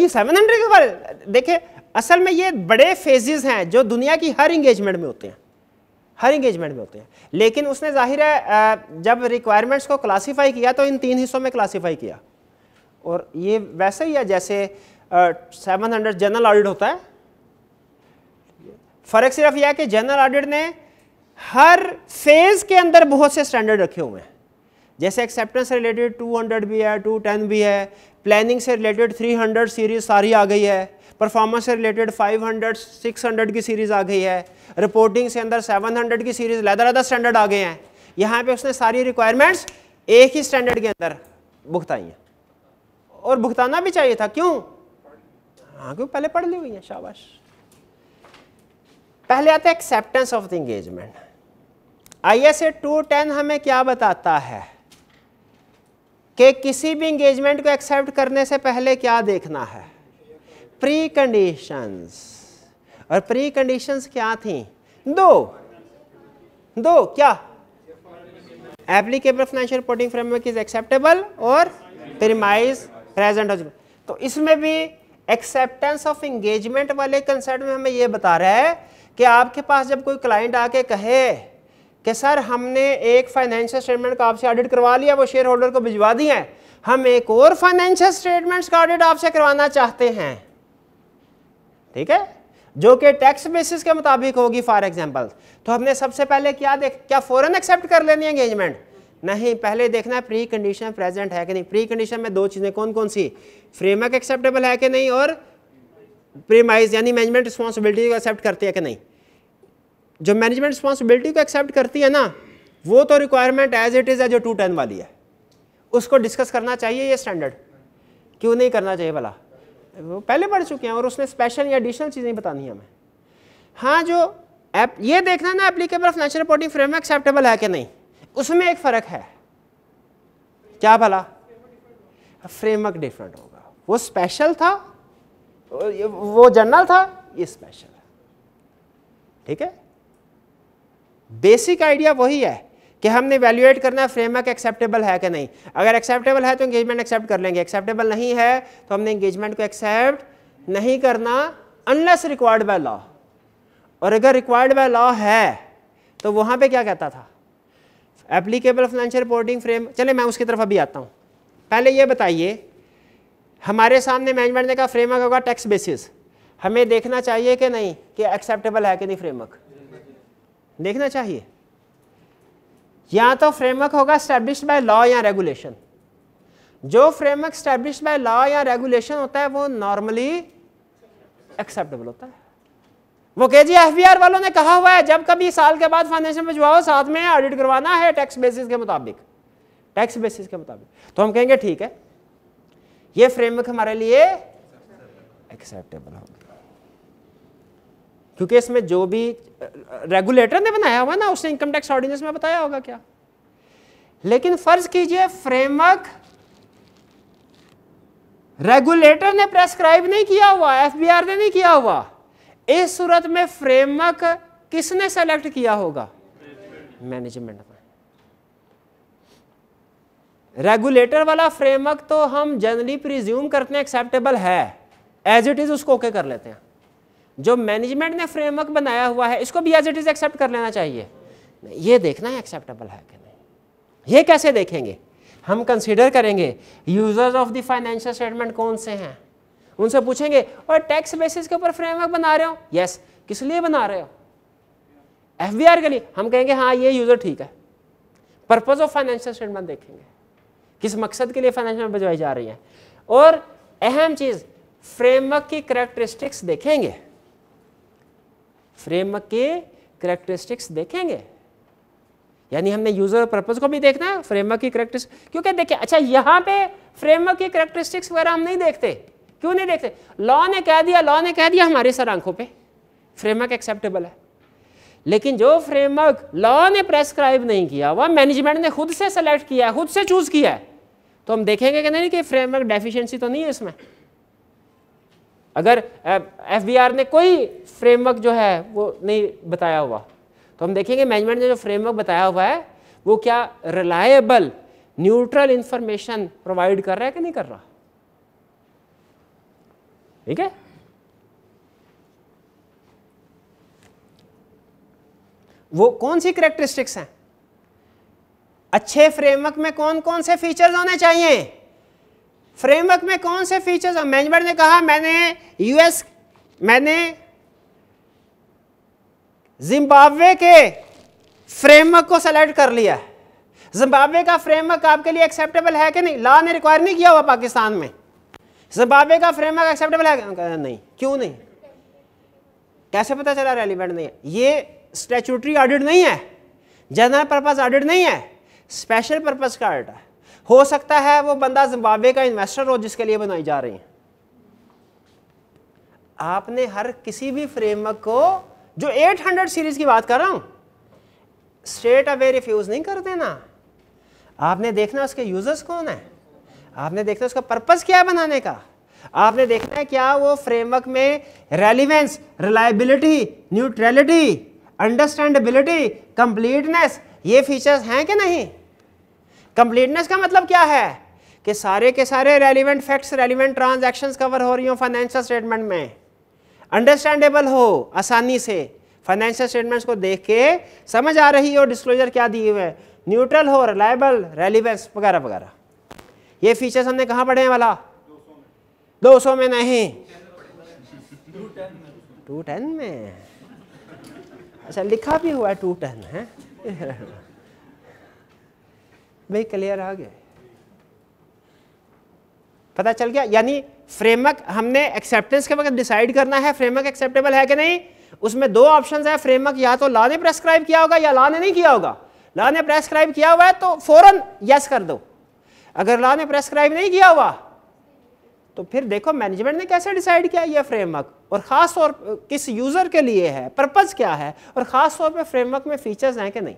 ये सेवन हंड्रेड के बारे देखिए असल में ये बड़े फेजेस हैं जो दुनिया की हर इंगेजमेंट में होते हैं हर इंगेजमेंट में होते हैं लेकिन उसने जाहिर है जब रिक्वायरमेंट्स को क्लासीफाई किया तो इन तीन हिस्सों में क्लासीफाई किया और ये वैसे ही है जैसे सेवन हंड्रेड जनरल ऑडिट होता है फर्क सिर्फ यह है कि जनरल ऑडिट ने हर फेज के अंदर बहुत से स्टैंडर्ड रखे हुए हैं जैसे एक्सेप्टेंस से रिलेटेड हंड्रेड भी है टू टेन भी है प्लानिंग से रिलेटेड थ्री हंड्रेड सीरीज सारी आ गई है परफॉर्मेंस से रिलेटेड 500, 600 की सीरीज़ आ गई है रिपोर्टिंग से अंदर 700 की सीरीज़ लहदा लहदा स्टैंडर्ड आ गए हैं यहाँ पे उसने सारी रिक्वायरमेंट्स एक ही स्टैंडर्ड के अंदर भुगताई हैं और भुगताना भी चाहिए था क्यों हाँ क्यों पहले पढ़ ली हुई है शाबाश पहले आता है acceptance of the engagement I S A two ten हमें क्या बताता है कि किसी भी इंगेजमेंट को एक्सेप्ट करने से पहले क्या देखना है प्री कंडीशंस और प्री कंडीशंस क्या थी दो दो क्या applicable financial reporting framework is acceptable और प्रिमाइज प्रेजेंट हो तो इसमें भी एक्सेप्टेंस ऑफ एंगेजमेंट वाले कंसर्ट में हमें यह बता रहा है कि आपके पास जब कोई क्लाइंट आके कहे कि सर हमने एक फाइनेंशियल स्टेटमेंट का आपसे ऑडिट करवा लिया वो शेयर होल्डर को भिजवा दिया है हम एक और फाइनेंशियल स्टेटमेंट्स का ऑडिट आपसे करवाना चाहते हैं ठीक है जो कि टैक्स बेसिस के मुताबिक होगी फॉर एग्जाम्पल तो हमने सबसे पहले क्या देख क्या फॉरन एक्सेप्ट कर लेनी है एंगेजमेंट नहीं पहले देखना है प्री कंडीशन प्रेजेंट है कि नहीं प्री कंडीशन में दो चीज़ें कौन कौन सी फ्रेमवर्क एक्सेप्टेबल है कि नहीं और प्रीमाइज यानी मैनेजमेंट रिस्पॉन्सिबिलिटी को एक्सेप्ट करती है कि नहीं जो मैनेजमेंट रिस्पॉन्सिबिलिटी को एक्सेप्ट करती है ना वो तो रिक्वायरमेंट एज इट इज़ है जो टू टेन वाली है उसको डिस्कस करना चाहिए ये स्टैंडर्ड क्यों नहीं करना चाहिए भला वो पहले पढ़ चुके हैं और उसने स्पेशल या एडिशनल चीज़ें बतानी है हमें हाँ जो एप ये देखना ना applicable financial reporting framework acceptable है कि नहीं उसमें एक फ़र्क है क्या भला फ्रेमवर्क डिफरेंट होगा वो स्पेशल था वो जनरल था ये स्पेशल है ठीक है बेसिक आइडिया वही है कि हमने वैल्यूएट करना है फ्रेमवर्क एक्सेप्टेबल है कि नहीं अगर एक्सेप्टेबल है तो इंगेजमेंट एक्सेप्ट कर लेंगे एक्सेप्टेबल नहीं है तो हमने इंगेजमेंट को एक्सेप्ट नहीं करना अनलेस रिक्वायर्ड बाय लॉ और अगर रिक्वायर्ड बाय लॉ है तो वहां पे क्या कहता था एप्लीकेबल फाइनेंशियल रिपोर्टिंग फ्रेम चले मैं उसकी तरफ अभी आता हूँ पहले ये बताइए हमारे सामने मैनेजमेंट ने कहा फ्रेमवर्क होगा टैक्स बेसिस हमें देखना चाहिए कि नहीं कि एक्सेप्टेबल है कि नहीं फ्रेमवर्क देखना चाहिए तो या तो फ्रेमवर्क होगा स्टैब्लिश बाय लॉ या रेगुलेशन जो फ्रेमवर्क स्टैब्लिश बाय लॉ या रेगुलेशन होता है वो नॉर्मली एक्सेप्टेबल होता है वो के जी एफ बी आर वालों ने कहा हुआ है जब कभी साल के बाद फाइनेंशियल भिजवाओ साथ में ऑडिट करवाना है टैक्स बेसिस के मुताबिक टैक्स बेसिस के मुताबिक तो हम कहेंगे ठीक है ये फ्रेमवर्क हमारे लिए एक्सेप्टेबल होगा क्योंकि इसमें जो भी रेगुलेटर ने बनाया हुआ ना उसने इनकम टैक्स ऑर्डिनेंस में बताया होगा क्या लेकिन फर्ज कीजिए फ्रेमवर्क रेगुलेटर ने प्रेस्क्राइब नहीं किया हुआ एफबीआर ने नहीं किया हुआ इस सूरत में फ्रेमवर्क किसने सेलेक्ट किया होगा मैनेजमेंट में रेगुलेटर वाला फ्रेमवर्क तो हम जनरली प्रिज्यूम करते हैं एक्सेप्टेबल है एज इट इज उसको ओके कर लेते हैं जो मैनेजमेंट ने फ्रेमवर्क बनाया हुआ है इसको भी एज इट इज़ एक्सेप्ट कर लेना चाहिए ये देखना है एक्सेप्टेबल है कि नहीं ये कैसे देखेंगे हम कंसिडर करेंगे users of the financial statement कौन से हैं उनसे पूछेंगे और टैक्स बेसिस के ऊपर फ्रेमवर्क बना रहे हो यस किस लिए बना रहे हो एफ के लिए हम कहेंगे हाँ ये यूज़र ठीक है पर्पज़ ऑफ फाइनेंशियल स्टेटमेंट देखेंगे किस मकसद के लिए फाइनेंशियल भिजवाई जा रही है और अहम चीज़ फ्रेमवर्क की करेक्टरिस्टिक्स देखेंगे फ्रेम के करेक्टरिस्टिक्स देखेंगे यानी हमने यूजर पर्पज को भी देखना है फ्रेमवर्क की करेक्टरिस्टिक्स क्योंकि देखिए अच्छा यहां पे फ्रेमवर्क की करेक्टरिस्टिक्स वगैरह हम नहीं देखते क्यों नहीं देखते लॉ ने कह दिया लॉ ने कह दिया हमारे सर आंखों पे फ्रेमवर्क एक्सेप्टेबल है लेकिन जो फ्रेमवर्क लॉ ने प्रेस्क्राइब नहीं किया वह मैनेजमेंट ने खुद से सेलेक्ट किया खुद से चूज किया है तो हम देखेंगे कि नहीं कि फ्रेमवर्क डेफिशिएंसी तो नहीं है इसमें अगर एफ ने कोई फ्रेमवर्क जो है वो नहीं बताया हुआ तो हम देखेंगे मैनेजमेंट ने जो फ्रेमवर्क बताया हुआ है वो क्या रिलायबल न्यूट्रल इंफॉर्मेशन प्रोवाइड कर रहा है कि नहीं कर रहा ठीक है वो कौन सी करेक्टरिस्टिक्स हैं अच्छे फ्रेमवर्क में कौन कौन से फीचर्स होने चाहिए फ्रेमवर्क में कौन से फीचर्स मैनेजमेंट ने कहा मैंने यूएस मैंने जिम्बाब्वे के फ्रेमवर्क को सेलेक्ट कर लिया जिम्बाब्वे का फ्रेमवर्क आपके लिए एक्सेप्टेबल है कि नहीं लॉ ने रिक्वायर नहीं किया हुआ पाकिस्तान में जिम्बाब्वे का फ्रेमवर्क एक्सेप्टेबल है नहीं क्यों नहीं कैसे पता चला रेलिवेंट नहीं है ये स्टेचूटरी ऑडिट नहीं है जनरल पर्पज ऑडिट नहीं है स्पेशल पर्पज का ऑडिट है हो सकता है वो बंदा जिम्बाब्वे का इन्वेस्टर हो जिसके लिए बनाई जा रही है आपने हर किसी भी फ्रेमवर्क को जो 800 सीरीज की बात कर रहा हूं स्ट्रेट अवे रिफ्यूज नहीं कर देना आपने देखना उसके यूजर्स कौन है आपने देखना उसका पर्पस क्या है बनाने का आपने देखना है क्या वो फ्रेमवर्क में relevance reliability neutrality understandability completeness ये फीचर्स हैं कि नहीं कंप्लीटनेस का मतलब क्या है कि सारे के सारे relevant facts relevant transaction cover हो रही हो फाइनेंशियल स्टेटमेंट में अंडरस्टैंडेबल हो आसानी से फाइनेंशियल स्टेटमेंट्स को देख के समझ आ रही हो डिस्क्लोजर क्या दिए हुए न्यूट्रल हो रिलायबल रेलिवेंस वगैरह वगैरह ये फीचर्स हमने कहाँ पढ़े हैं वाला दो सौ में नहीं टू टेन में अच्छा लिखा भी हुआ है टू टेन है वे क्लियर आ गए पता चल गया यानी फ्रेमवर्क हमने एक्सेप्टेंस के वक्त डिसाइड करना है फ्रेमवर्क एक्सेप्टेबल है कि नहीं उसमें दो ऑप्शन है फ्रेमवर्क या तो लॉ ने प्रेस्क्राइब किया होगा या लॉ ने नहीं किया होगा लॉ ने प्रेस्क्राइब किया हुआ है तो फौरन यस कर दो अगर लॉ ने प्रेस्क्राइब नहीं किया हुआ तो फिर देखो मैनेजमेंट ने कैसे डिसाइड किया यह फ्रेमवर्क और ख़ास तौर किस यूज़र के लिए है पर्पज़ क्या है और ख़ास तौर फ्रेमवर्क में फीचर्स हैं कि नहीं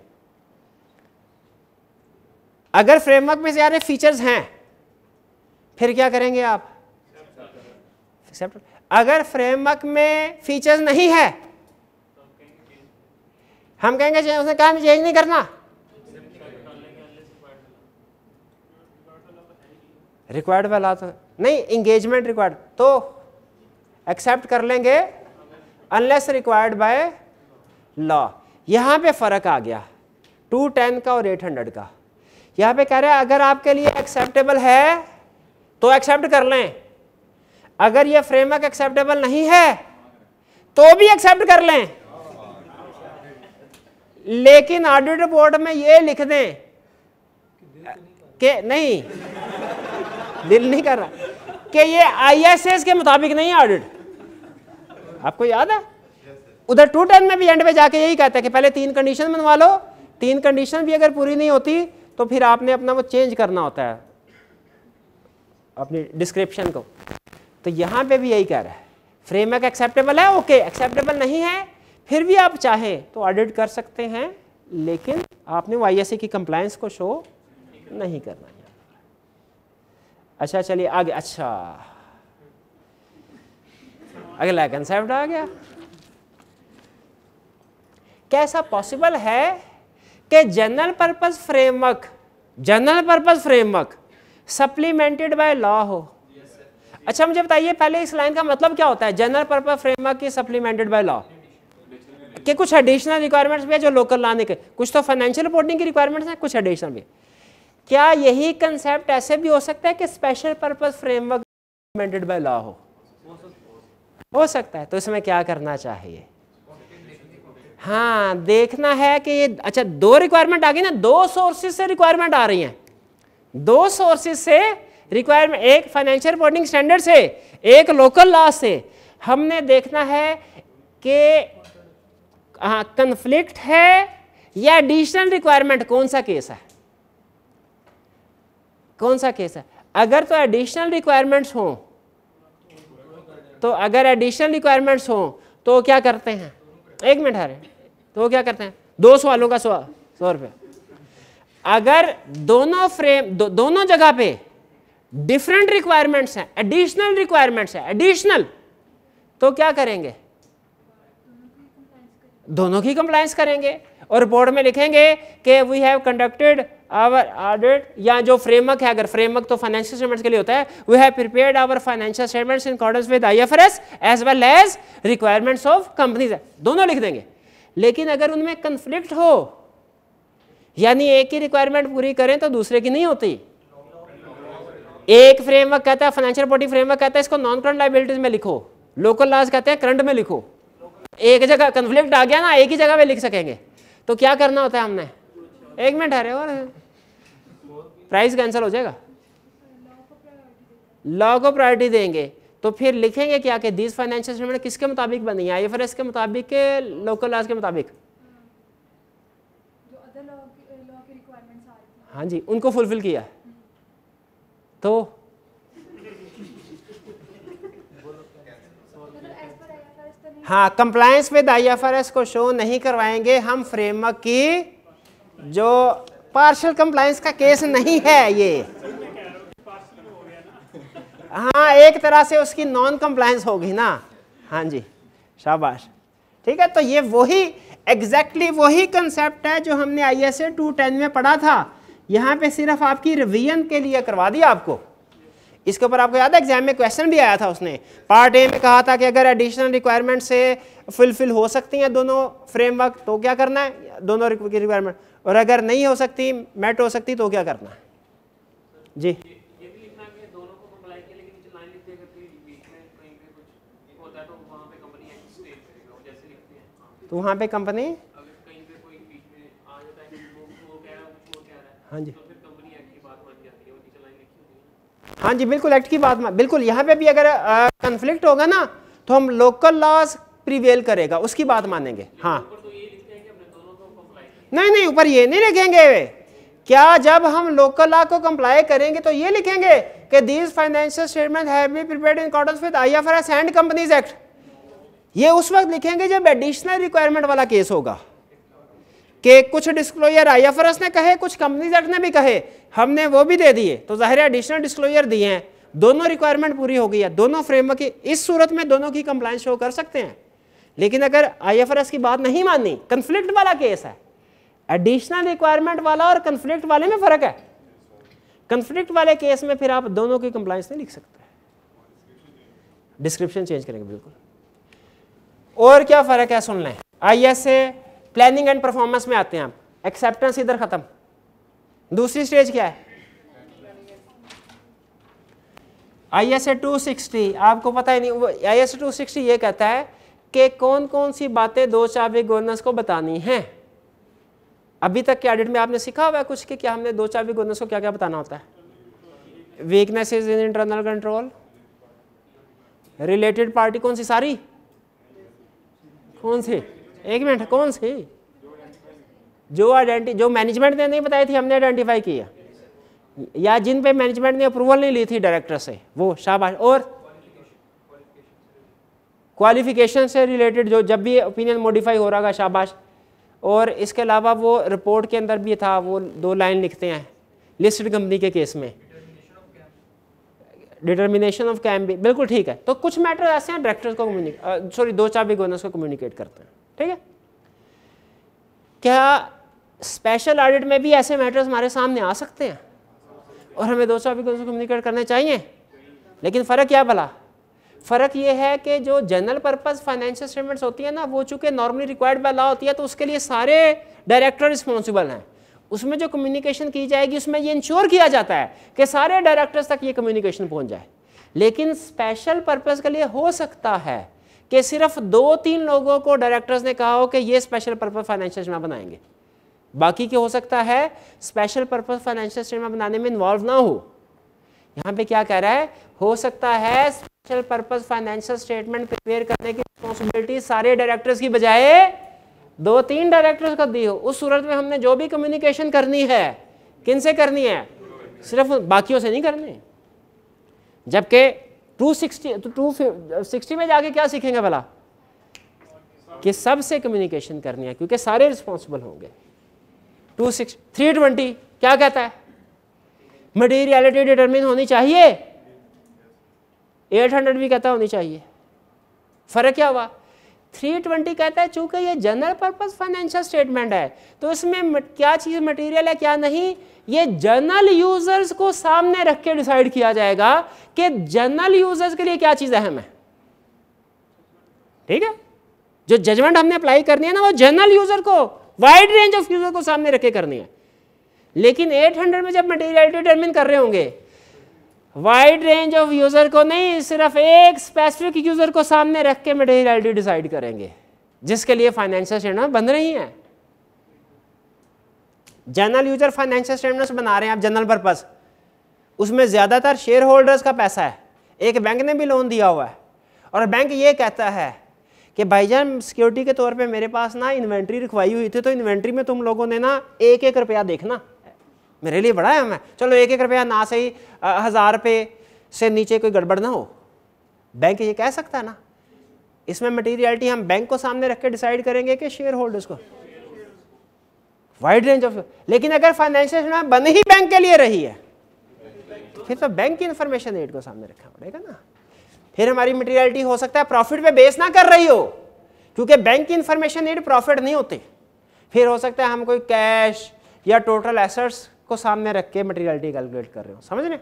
अगर फ्रेमवर्क में सारे फीचर्स हैं फिर क्या करेंगे आप एक्सेप्ट अगर फ्रेमवर्क में फीचर्स नहीं है हम कहेंगे उसने कहा चेंज नहीं करना रिक्वायर्ड वाला तो नहीं इंगेजमेंट रिक्वायर्ड तो एक्सेप्ट कर लेंगे अनलेस रिक्वायर्ड बाय लॉ यहां पे फर्क आ गया टू टेन का और एट हंड्रेड का यहां पे कह रहे हैं अगर आपके लिए एक्सेप्टेबल है तो एक्सेप्ट कर लें अगर ये फ्रेमवर्क एक्सेप्टेबल नहीं है तो भी एक्सेप्ट कर लें लेकिन ऑडिट बोर्ड में ये लिख दें कि नहीं दिल नहीं कर रहा कि ये आईएसएस के मुताबिक नहीं है ऑडिट आपको याद है उधर टू टेन में भी एंड पे जाके यही कहता है कि पहले तीन कंडीशन बनवा लो तीन कंडीशन भी अगर पूरी नहीं होती तो फिर आपने अपना वो चेंज करना होता है अपनी डिस्क्रिप्शन को तो यहाँ पे भी यही कह रहा है फ्रेमवर्क एक्सेप्टेबल है ओके एक्सेप्टेबल नहीं है फिर भी आप चाहें तो ऑडिट कर सकते हैं लेकिन आपने वाई e की कंप्लायंस को शो नहीं करना है अच्छा चलिए आगे अच्छा अगला कंसेप्ट आ गया कैसा पॉसिबल है कि general purpose framework general purpose framework supplemented by law हो अच्छा मुझे बताइए पहले इस लाइन का मतलब क्या होता है जनरल पर्पस फ्रेमवर्क की सप्लीमेंटेड बाय लॉ के कुछ एडिशनल रिक्वायरमेंट्स भी है जो लोकल लॉ ने कुछ तो फाइनेंशियल रिपोर्टिंग की रिक्वायरमेंट्स हैं कुछ एडिशनल भी क्या यही कंसेप्ट ऐसे भी हो सकता है कि special purpose framework by law हो हो सकता है तो इसमें क्या करना चाहिए हाँ देखना है कि ये अच्छा दो रिक्वायरमेंट आ गई ना दो सोर्सेज से रिक्वायरमेंट आ रही हैं दो सोर्सेज से रिक्वायरमेंट एक फाइनेंशियल रिपोर्टिंग स्टैंडर्ड से एक लोकल लॉ से हमने देखना है कि हाँ कन्फ्लिक्ट है या एडिशनल रिक्वायरमेंट कौन सा केस है कौन सा केस है अगर तो एडिशनल रिक्वायरमेंट्स हों तो अगर एडिशनल रिक्वायरमेंट्स हों तो क्या करते हैं एक मिनट हारे तो वो क्या करते हैं दो सवालों का सवाल सौ रुपये अगर दोनों फ्रेम दो, दोनों जगह पे डिफरेंट रिक्वायरमेंट्स हैं एडिशनल रिक्वायरमेंट्स हैं एडिशनल तो क्या करेंगे दोनों की कंप्लायंस करेंगे और बोर्ड में लिखेंगे कि we have conducted our audit या जो फ्रेमवर्क है अगर फ्रेमवर्क तो फाइनेंशियल स्टेटमेंट्स के लिए होता है we have prepared our financial statements in accordance with IFRS as well as requirements of companies दोनों लिख देंगे लेकिन अगर उनमें कंफ्लिक्ट हो यानी एक ही रिक्वायरमेंट पूरी करें तो दूसरे की नहीं होती एक फ्रेमवर्क कहता है फाइनेंशियल रिपोर्टिंग फ्रेमवर्क कहता है इसको नॉन करंट लाइबिलिटीज में लिखो लोकल लॉज कहते हैं करंट में लिखो एक जगह कंफ्लिक्ट आ गया ना एक ही जगह में लिख सकेंगे तो क्या करना होता है हमने एक मिनट ठहरे और प्राइस कैंसिल हो जाएगा लॉ को प्रायोरिटी देंगे तो फिर लिखेंगे क्या कि दीज फाइनेंशियल स्टेटमेंट किसके मुताबिक बनी है आई के मुताबिक के लोकल लॉज के मुताबिक हाँ जी उनको फुलफिल किया तो, तो हाँ कंप्लायंस विद आईएफआरएस को शो नहीं करवाएंगे हम फ्रेमवर्क की जो पार्शल कंप्लायंस का केस नहीं है ये हाँ एक तरह से उसकी नॉन कंप्लायंस होगी ना हाँ जी शाबाश ठीक है तो ये वही एग्जैक्टली exactly वही कंसेप्ट है जो हमने I S A two ten में पढ़ा था यहाँ पे सिर्फ आपकी रिवीजन के लिए करवा दिया आपको इसके ऊपर आपको याद है एग्जाम में क्वेश्चन भी आया था उसने पार्ट ए में कहा था कि अगर एडिशनल रिक्वायरमेंट से फुलफिल हो सकती हैं दोनों फ्रेमवर्क तो क्या करना है दोनों रिक्वायरमेंट और अगर नहीं हो सकती मेट हो सकती तो क्या करना है जी तो वहाँ पे कंपनी हाँ जी हाँ जी बिल्कुल एक्ट की बात में बिल्कुल यहाँ पे भी अगर कन्फ्लिक्ट होगा ना तो हम लोकल लॉज प्रिवेल करेगा उसकी बात मानेंगे हाँ नहीं नहीं ऊपर ये नहीं लिखेंगे क्या जब हम लोकल लॉ को कंप्लाई करेंगे तो ये लिखेंगे कि these financial statement have be prepared in accordance with IFRS and companies act ये उस वक्त लिखेंगे जब एडिशनल रिक्वायरमेंट वाला केस होगा कि कुछ डिस्क्लोजर आईएफआरएस ने कहे कुछ कंपनीज एक्ट ने भी कहे हमने वो भी दे दिए तो जाहिर है एडिशनल डिस्क्लोजर दिए हैं दोनों रिक्वायरमेंट पूरी हो गई है दोनों फ्रेमवर्क की इस सूरत में दोनों की कंप्लाइंस शो कर सकते हैं लेकिन अगर आईएफआरएस की बात नहीं माननी कंफ्लिक्ट वाला केस है एडिशनल रिक्वायरमेंट वाला और कंफ्लिक्ट वाले में फ़र्क है कंफ्लिक्ट वाले केस में फिर आप दोनों की कंप्लाइंस नहीं लिख सकते डिस्क्रिप्शन चेंज करेंगे बिल्कुल और क्या फ़र्क है सुन लें I S A planning and performance में आते हैं आप एक्सेप्टेंस इधर खत्म दूसरी स्टेज क्या है I S A two sixty आपको पता ही नहीं I S A two sixty ये कहता है कि कौन कौन सी बातें दो चाबी गवर्नेंस को बतानी हैं अभी तक के ऑडिट में आपने सीखा हुआ है कुछ कि क्या हमने दो चाबी गवर्नेंस को क्या क्या बताना होता है weaknesses in internal control related party कौन सी सारी कौन सी एक मिनट कौन सी जो आइडेंटि जो मैनेजमेंट ने नहीं बताई थी हमने आइडेंटिफाई किया या जिन पे मैनेजमेंट ने अप्रूवल नहीं ली थी डायरेक्टर से वो शाबाश और क्वालिफिकेशन से रिलेटेड जो जब भी ओपिनियन मॉडिफाई हो रहा था शाबाश और इसके अलावा वो रिपोर्ट के अंदर भी था वो दो लाइन लिखते हैं लिस्टेड कंपनी के केस में डिटर्मिनेशन ऑफ कैम भी बिल्कुल ठीक है तो कुछ मैटर ऐसे हैं डायरेक्टर्स को कम्युनिकेट सॉरी दो चार भी गवर्नर्स को कम्युनिकेट करते हैं ठीक है क्या स्पेशल ऑडिट में भी ऐसे मैटर्स हमारे सामने आ सकते हैं और हमें दोस्तों अभी उसको कम्युनिकेट करने चाहिए लेकिन फ़र्क क्या भला फ़र्क ये है कि जो जनरल पर्पज़ फाइनेंशियल स्टेटमेंट्स होती है ना वो चूंकि नॉर्मली रिक्वायर्ड बाय लॉ होती है तो उसके लिए सारे डायरेक्टर रिस्पॉन्सिबल हैं उसमें जो कम्युनिकेशन की जाएगी उसमें ये इंश्योर किया जाता है कि सारे डायरेक्टर्स तक ये कम्युनिकेशन पहुँच जाए लेकिन स्पेशल पर्पज़ के लिए हो सकता है कि सिर्फ दो तीन लोगों को डायरेक्टर्स ने कहा हो कि ये स्पेशल पर्पज फाइनेंशियल स्टेटमेंट बनाएंगे बाकी के हो सकता है स्पेशल पर्पज फाइनेंशियल स्टेटमेंट बनाने में इन्वॉल्व ना हो यहाँ पे क्या कह रहा है हो सकता है special purpose financial statement prepare करने की रिस्पॉन्सिबिलिटी सारे डायरेक्टर्स की बजाय दो तीन डायरेक्टर्स को दी हो उस सूरत में हमने जो भी कम्युनिकेशन करनी है किन से करनी है सिर्फ बाकियों से नहीं करनी जबकि टू सिक्सटी तो टू सिक्सटी में जाके क्या सीखेंगे भला कि सबसे कम्युनिकेशन करनी है क्योंकि सारे रिस्पॉन्सिबल होंगे टू सिक्स थ्री ट्वेंटी क्या कहता है मटीरियलिटी डिटरमिन होनी चाहिए एट हंड्रेड भी कहता होनी चाहिए फ़र्क क्या हुआ 320 कहता है चूंकि ये जनरल पर्पज फाइनेंशियल स्टेटमेंट है तो इसमें क्या चीज़ मटेरियल है क्या नहीं ये जनरल यूजर्स को सामने रख के डिसाइड किया जाएगा कि जनरल यूजर्स के लिए क्या चीज़ अहम है ठीक है जो जजमेंट हमने अप्लाई करनी है ना वो जनरल यूजर को वाइड रेंज ऑफ यूजर को सामने रखे करनी है लेकिन 800 में जब मटेरियलिटी डिटर्मिन कर रहे होंगे वाइड रेंज ऑफ यूज़र को नहीं सिर्फ एक स्पेसिफिक यूज़र को सामने रख के मटेरियलिटी डिसाइड करेंगे जिसके लिए फाइनेंशियल स्टेटमेंट बन रही है जनरल यूजर फाइनेंशियल स्टेटमेंट्स बना रहे हैं आप जनरल पर्पज़ उसमें ज़्यादातर शेयर होल्डर्स का पैसा है एक बैंक ने भी लोन दिया हुआ है और बैंक ये कहता है कि भाईजान सिक्योरिटी के तौर पे मेरे पास ना इन्वेंट्री रखवाई हुई थी तो इन्वेंट्री में तुम लोगों ने ना एक एक रुपया देखना मेरे लिए बड़ा है मैं चलो एक एक रुपया ना सही हज़ार रुपये से नीचे कोई गड़बड़ ना हो बैंक ये कह सकता है ना इसमें मटेरियलिटी हम बैंक को सामने रख के डिसाइड करेंगे कि शेयर होल्डर्स को वाइड रेंज ऑफ लेकिन अगर फाइनेंशियल बन ही बैंक के लिए रही है फिर तो बैंक की इंफॉर्मेशन एड को सामने रखना पड़ेगा ना फिर हमारी मटेरियलिटी हो सकता है प्रॉफिट पे बेस ना कर रही हो क्योंकि बैंक की इंफॉर्मेशन एड प्रॉफिट नहीं होते फिर हो सकता है हम कोई कैश या टोटल एसेट्स को सामने रख के मटेरियलिटी कैलकुलेट कर रहे हो समझ रहे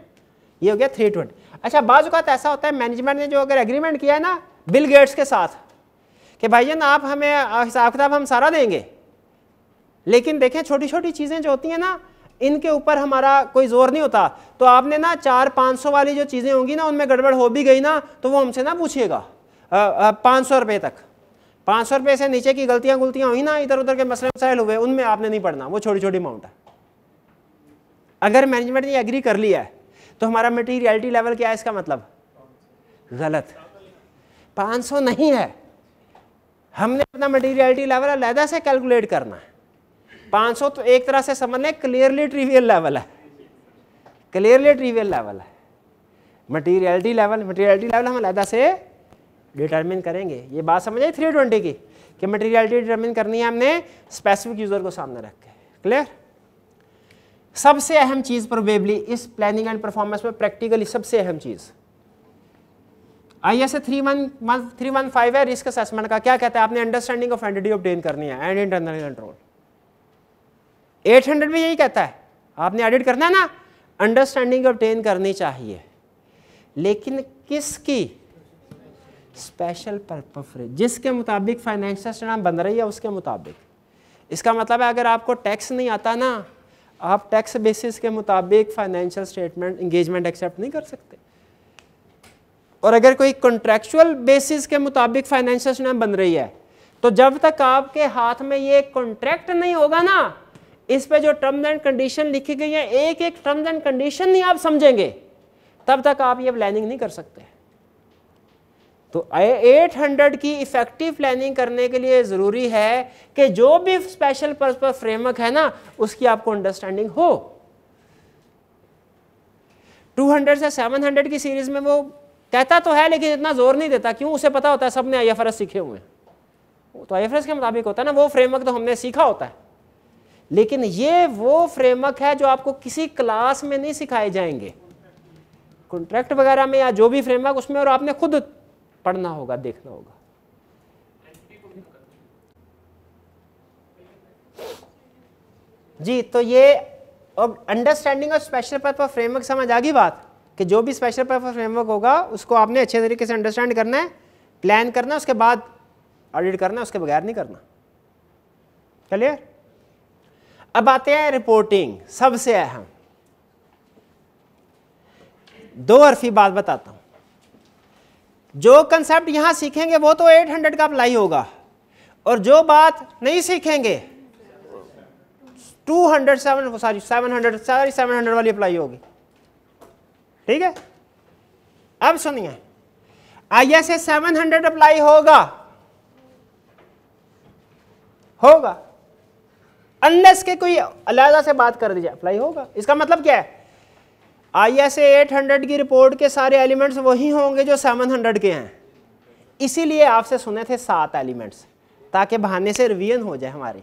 ये हो गया थ्री ट्वेंटी अच्छा बाजू का तो ऐसा होता है मैनेजमेंट ने जो अगर एग्रीमेंट किया है ना बिल गेट्स के साथ कि भाईजान आप हमें हिसाब किताब हम सारा देंगे लेकिन देखें छोटी छोटी चीज़ें जो होती हैं ना इनके ऊपर हमारा कोई जोर नहीं होता तो आपने ना चार पाँच सौ वाली जो चीज़ें होंगी ना उनमें गड़बड़ हो भी गई ना तो वो हमसे ना पूछिएगा पाँच सौ रुपये तक पाँच सौ रुपये से नीचे की गलतियाँ गुलतियाँ हुई ना इधर उधर के मसले मसाइल हुए उनमें आपने नहीं पढ़ना वो छोटी छोटी अमाउंट है अगर मैनेजमेंट ने एग्री कर लिया है तो हमारा मटीरियलिटी लेवल क्या है इसका मतलब गलत 500 नहीं है हमने अपना मटीरियलिटी लेवल अलहदा से कैलकुलेट करना है 500 तो एक तरह से समझ लें क्लियरली ट्रिवियल लेवल है क्लियरली ट्रिवियल लेवल है मटीरियलिटी लेवल मटेरियलिटी लेवल हम अलहदा से डिटरमिन करेंगे ये बात समझ आई थ्री ट्वेंटी की कि मटेरियलिटी डिटरमिन करनी है हमने स्पेसिफिक यूज़र को सामने रख के क्लियर सबसे अहम चीज़ प्रोबेबली इस प्लानिंग एंड परफॉर्मेंस में प्रैक्टिकली सबसे अहम चीज़ I S A three one month three one five है रिस्क असेसमेंट का क्या कहता है आपने अंडरस्टैंडिंग ऑफ एंटिटी ऑब्टेन करनी है and internal control eight hundred भी यही कहता है आपने एडिट करना है ना अंडरस्टैंडिंग ऑब्टेन करनी चाहिए लेकिन किसकी स्पेशल पर्पज जिसके मुताबिक फाइनेंशियल स्टेटमेंट बन रही है उसके मुताबिक इसका मतलब है अगर आपको टैक्स नहीं आता ना आप टैक्स बेसिस के मुताबिक फाइनेंशियल स्टेटमेंट इंगेजमेंट एक्सेप्ट नहीं कर सकते और अगर कोई कॉन्ट्रेक्चुअल बेसिस के मुताबिक फाइनेंशियल स्टेटमेंट बन रही है तो जब तक आपके हाथ में ये कॉन्ट्रैक्ट नहीं होगा ना इस पे जो टर्म्स एंड कंडीशन लिखी गई है एक एक टर्म्स एंड कंडीशन नहीं आप समझेंगे तब तक आप ये प्लानिंग नहीं कर सकते तो 800 की इफ़ेक्टिव प्लानिंग करने के लिए ज़रूरी है कि जो भी स्पेशल पर्पज फ्रेमवर्क है ना उसकी आपको अंडरस्टैंडिंग हो 200 से 700 की सीरीज़ में वो कहता तो है लेकिन इतना जोर नहीं देता क्यों उसे पता होता है सबने आई एफ सीखे हुए तो आई के मुताबिक होता है ना वो फ्रेमवर्क तो हमने सीखा होता है लेकिन ये वो फ्रेमवर्क है जो आपको किसी क्लास में नहीं सिखाए जाएंगे कॉन्ट्रैक्ट वगैरह में या जो भी फ्रेमवर्क उसमें और आपने खुद पढ़ना होगा देखना होगा जी तो ये अब understanding of special purpose framework समझ आ गई बात कि जो भी स्पेशल पर्पज फ्रेमवर्क होगा उसको आपने अच्छे तरीके से अंडरस्टैंड करना है प्लान करना है उसके बाद ऑडिट करना है उसके बगैर नहीं करना क्लियर अब आते हैं रिपोर्टिंग सबसे अहम दो अरफी बात बताता हूं जो कंसेप्ट यहाँ सीखेंगे वो तो 800 का अप्लाई होगा और जो बात नहीं सीखेंगे 200 seven sorry seven hundred sorry seven hundred वाली अप्लाई होगी ठीक है अब सुनिए I S S seven hundred apply होगा होगा अनलेस के कोई अलहदा से बात कर दीजिए अप्लाई होगा इसका मतलब क्या है आईएसए 800 की रिपोर्ट के सारे एलिमेंट्स वही होंगे जो 700 के हैं इसीलिए आपसे सुने थे सात एलिमेंट्स ताकि बहाने से रिवीजन हो जाए हमारी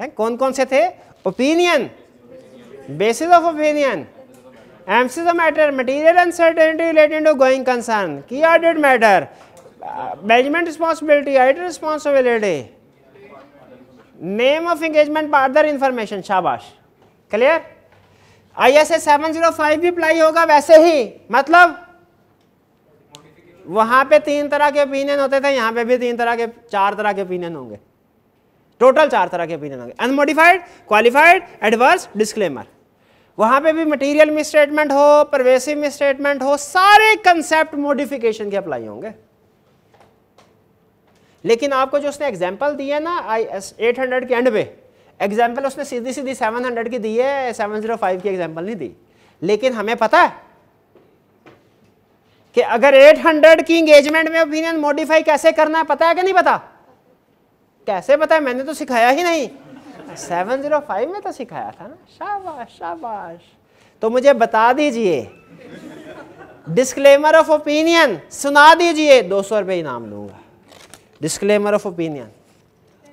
हैं कौन कौन से थे opinion basis of opinion emphasis matter material uncertainty related to going concern की audit matter management responsibility audit responsibility name of engagement partner information शाबाश clear I S S seven zero five भी अप्लाई होगा वैसे ही मतलब वहां पे तीन तरह के ओपिनियन होते थे यहां पे भी तीन तरह के चार तरह के ओपिनियन होंगे टोटल चार तरह के ओपिनियन होंगे अनमोडिफाइड क्वालिफाइड एडवर्स डिस्क्लेमर वहां पे भी मटेरियल मिसस्टेटमेंट हो परवेसिव मिसस्टेटमेंट हो सारे कंसेप्ट मोडिफिकेशन के अप्लाई होंगे लेकिन आपको जो उसने एग्जाम्पल दिया ना आई एस एट हंड्रेड के एंड पे एग्जाम्पल उसने सीधी सीधी सेवन हंड्रेड की दी है सेवन जीरो फाइव की एग्जाम्पल नहीं दी लेकिन हमें पता है कि अगर एट हंड्रेड की इंगेजमेंट में ओपिनियन मॉडिफाई कैसे करना है पता है कि नहीं पता कैसे पता है मैंने तो सिखाया ही नहीं सेवन जीरो फाइव में तो सिखाया था ना शाबाश शाबाश तो मुझे बता दीजिए डिस्क्लेमर ऑफ ओपिनियन सुना दीजिए दो सौ रुपये इनाम लूंगा डिस्क्लेमर ऑफ ओपिनियन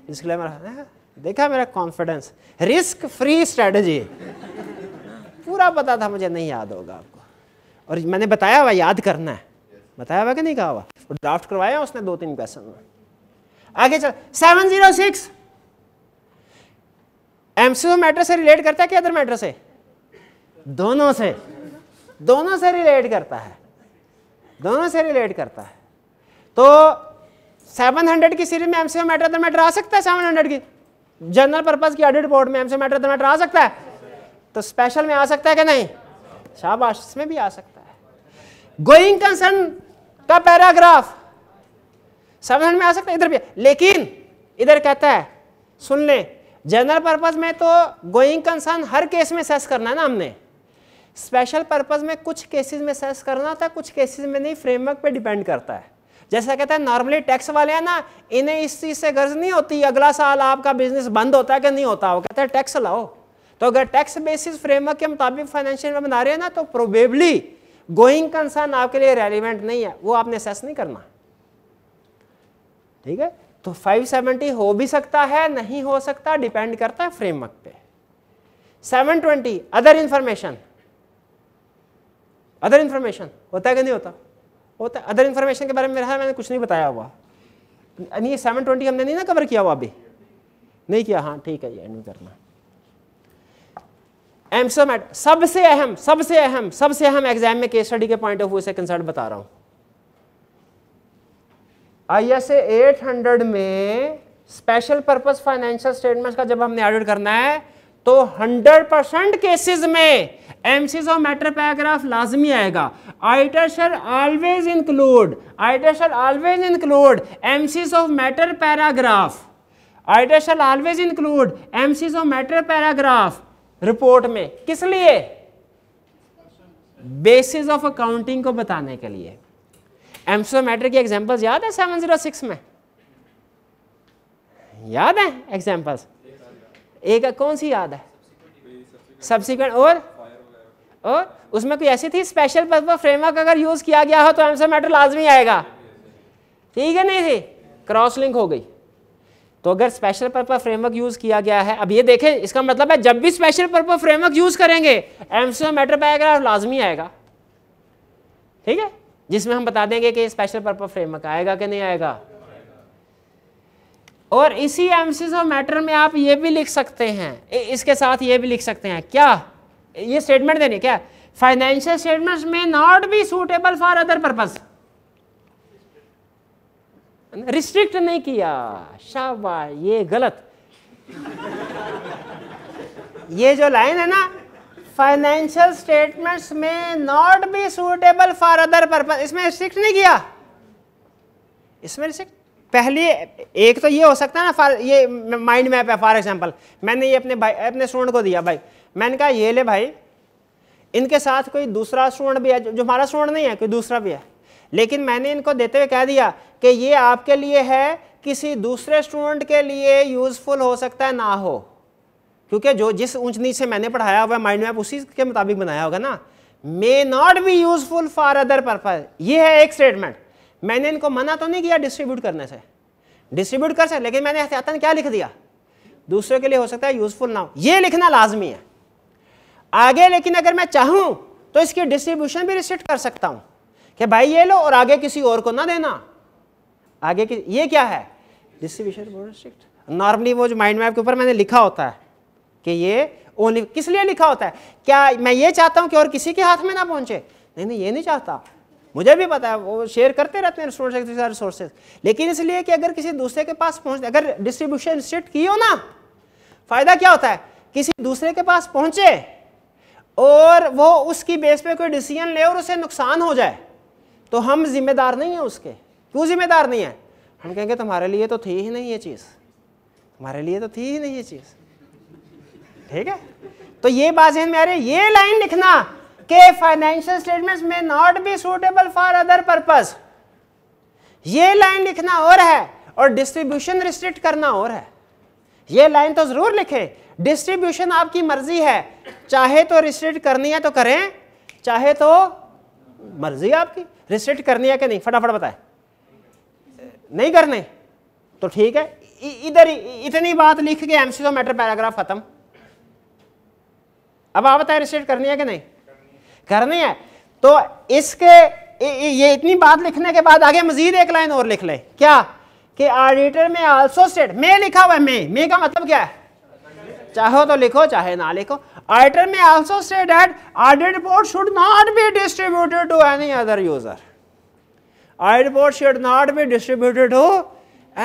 डिस्क्लेमर है देखा मेरा कॉन्फिडेंस रिस्क फ्री स्ट्रेटजी पूरा पता था मुझे नहीं याद होगा आपको और मैंने बताया हुआ याद करना है बताया हुआ कि नहीं कहा हुआ वो ड्राफ्ट करवाया उसने दो तीन क्वेश्चन में आगे चल seven zero six emphasis of matter से रिलेट करता है कि अदर मैटर से दोनों से दोनों से रिलेट करता है दोनों से रिलेट करता है तो 700 की सीरीज में एमसीओ मैटर अदर मैटर आ सकता है 700 की जनरल पर्पज की ऑडिट रिपोर्ट में से मैटर मैटर आ सकता है तो स्पेशल में आ सकता है कि नहीं शाबाश इसमें भी आ सकता है गोइंग कंसर्न का पैराग्राफ समझ में आ सकता है इधर भी लेकिन इधर कहता है सुन ले जनरल पर्पज में तो गोइंग कंसर्न हर केस में सेस करना है ना हमने स्पेशल पर्पज में कुछ केसेस में सेस करना था कुछ केसेस में नहीं फ्रेमवर्क पे डिपेंड करता है जैसा कहते हैं नॉर्मली टैक्स वाले हैं ना इन्हें इस चीज़ से गर्ज नहीं होती अगला साल आपका बिजनेस बंद होता है कि नहीं होता वो कहते हैं टैक्स लाओ तो अगर टैक्स बेसिस फ्रेमवर्क के मुताबिक फाइनेंशियल बना रहे हैं ना तो प्रोबेबली गोइंग कंसर्न आपके लिए रेलिवेंट नहीं है वो आपने सेस नहीं करना ठीक है तो 570 हो भी सकता है नहीं हो सकता डिपेंड करता है फ्रेमवर्क पे 720 अदर इंफॉर्मेशन अदर इंफॉर्मेशन होता है कि नहीं होता होता है अदर इन्फॉर्मेशन के बारे में रहा मैंने कुछ नहीं बताया हुआ ये सेवन ट्वेंटी हमने नहीं ना कवर किया हुआ अभी नहीं किया हाँ ठीक है ये एंड करना एमसम एट सबसे अहम सबसे अहम सबसे अहम एग्जाम में केस स्टडी के पॉइंट ऑफ व्यू से कंसर्ट बता रहा हूं आई एस एट हंड्रेड में स्पेशल पर्पस फाइनेंशियल स्टेटमेंट का जब हमने ऑडिट करना है तो हंड्रेड परसेंट केसेज में एमसीज ऑफ मैटर पैराग्राफ लाजमी आएगा auditor shall always include auditor shall always include emphasis of matter paragraph auditor shall always include emphasis of matter paragraph report में किस लिए बेसिस ऑफ अकाउंटिंग को बताने के लिए एमसीज ऑफ मैटर की एग्जांपल्स याद है सेवन जीरो सिक्स में याद है एग्जाम्पल्स एक कौन सी याद है सब्सिक्वेंट और और उसमें कोई ऐसी थी स्पेशल पर्पज फ्रेमवर्क अगर यूज़ किया गया हो तो एमसर मैटर लाजमी आएगा ठीक है नहीं थी क्रॉस लिंक हो गई तो अगर स्पेशल पर्पज फ्रेमवर्क यूज़ किया गया है अब ये देखें इसका मतलब है जब भी स्पेशल पर्पज फ्रेमवर्क यूज़ करेंगे एमसर मैटर पैराग्राफ लाजमी आएगा ठीक है जिसमें हम बता देंगे कि स्पेशल पर्पज फ्रेमवर्क आएगा कि नहीं आएगा और इसी एमसीज ऑफ मैटर में आप ये भी लिख सकते हैं इसके साथ ये भी लिख सकते हैं क्या ये स्टेटमेंट देने क्या फाइनेंशियल स्टेटमेंट्स में not be suitable for other purpose restrict नहीं किया शाबा ये गलत ये जो लाइन है ना फाइनेंशियल स्टेटमेंट्स में not be suitable for other purpose इसमें रिस्ट्रिक्ट नहीं किया इसमें रिस्ट्रिक्ट पहले एक तो ये हो सकता है ना फॉर ये माइंड मैप है फॉर एग्जांपल मैंने ये अपने भाई अपने स्टूडेंट को दिया भाई मैंने कहा ये ले भाई इनके साथ कोई दूसरा स्वर्ण भी है जो हमारा स्वर्ण नहीं है कोई दूसरा भी है लेकिन मैंने इनको देते हुए कह दिया कि ये आपके लिए है किसी दूसरे स्टूडेंट के लिए यूज़फुल हो सकता है ना हो क्योंकि जो जिस ऊंच नीच से मैंने पढ़ाया हुआ माइंड मैप उसी के मुताबिक बनाया होगा ना may not be useful for other purpose ये है एक स्टेटमेंट मैंने इनको मना तो नहीं किया डिस्ट्रीब्यूट करने से डिस्ट्रीब्यूट कर सकते लेकिन मैंने एहतियातन क्या लिख दिया दूसरे के लिए हो सकता है यूजफुल ना हो ये लिखना लाजमी है आगे लेकिन अगर मैं चाहूं तो इसकी डिस्ट्रीब्यूशन भी रिसेट कर सकता हूं कि भाई ये लो और आगे किसी और को ना देना आगे कि ये क्या है डिस्ट्रीब्यूशन रिस्ट्रिक्ट नॉर्मली वो जो माइंड मैप के ऊपर मैंने लिखा होता है कि ये ओनली किस लिए लिखा होता है क्या मैं ये चाहता हूं कि और किसी के हाथ में ना पहुंचे नहीं नहीं ये नहीं चाहता मुझे भी पता है वो शेयर करते रहते हैं रिसोर्सेज लेकिन इसलिए कि अगर किसी दूसरे के पास पहुंच अगर डिस्ट्रीब्यूशन रिस्ट्रिक्ट की हो ना फ़ायदा क्या होता है किसी दूसरे के पास पहुंचे और वो उसकी बेस पे कोई डिसीजन ले और उसे नुकसान हो जाए तो हम जिम्मेदार नहीं हैं उसके क्यों जिम्मेदार नहीं है हम कहेंगे तुम्हारे लिए तो थी ही नहीं ये चीज़ तुम्हारे लिए तो थी ही नहीं ये चीज़ ठीक है तो ये बात जहन में आ रही है ये लाइन लिखना के फाइनेंशियल स्टेटमेंट्स में not be suitable for other purpose ये लाइन लिखना और है और डिस्ट्रीब्यूशन रिस्ट्रिक्ट करना और है ये लाइन तो जरूर लिखे डिस्ट्रीब्यूशन आपकी मर्जी है चाहे तो रिस्ट्रिक्ट करनी है तो करें चाहे तो मर्जी आपकी रिस्ट्रिक्ट करनी है कि नहीं फटाफट बताए नहीं करने तो ठीक है इधर इतनी बात लिख के तो मैटर पैराग्राफ खत्म अब आप बताए रिस्ट्रिक्ट करनी है कि नहीं करनी है तो इसके ये इतनी बात लिखने के बाद आगे मजीद एक लाइन और लिख ले क्या कि ऑडिटर में आल्सो स्टेट में लिखा हुआ है मे मे का मतलब क्या है चाहो तो लिखो चाहे ना लिखो आर्टर में also state that audit report should not be distributed to any other user audit report should not be distributed to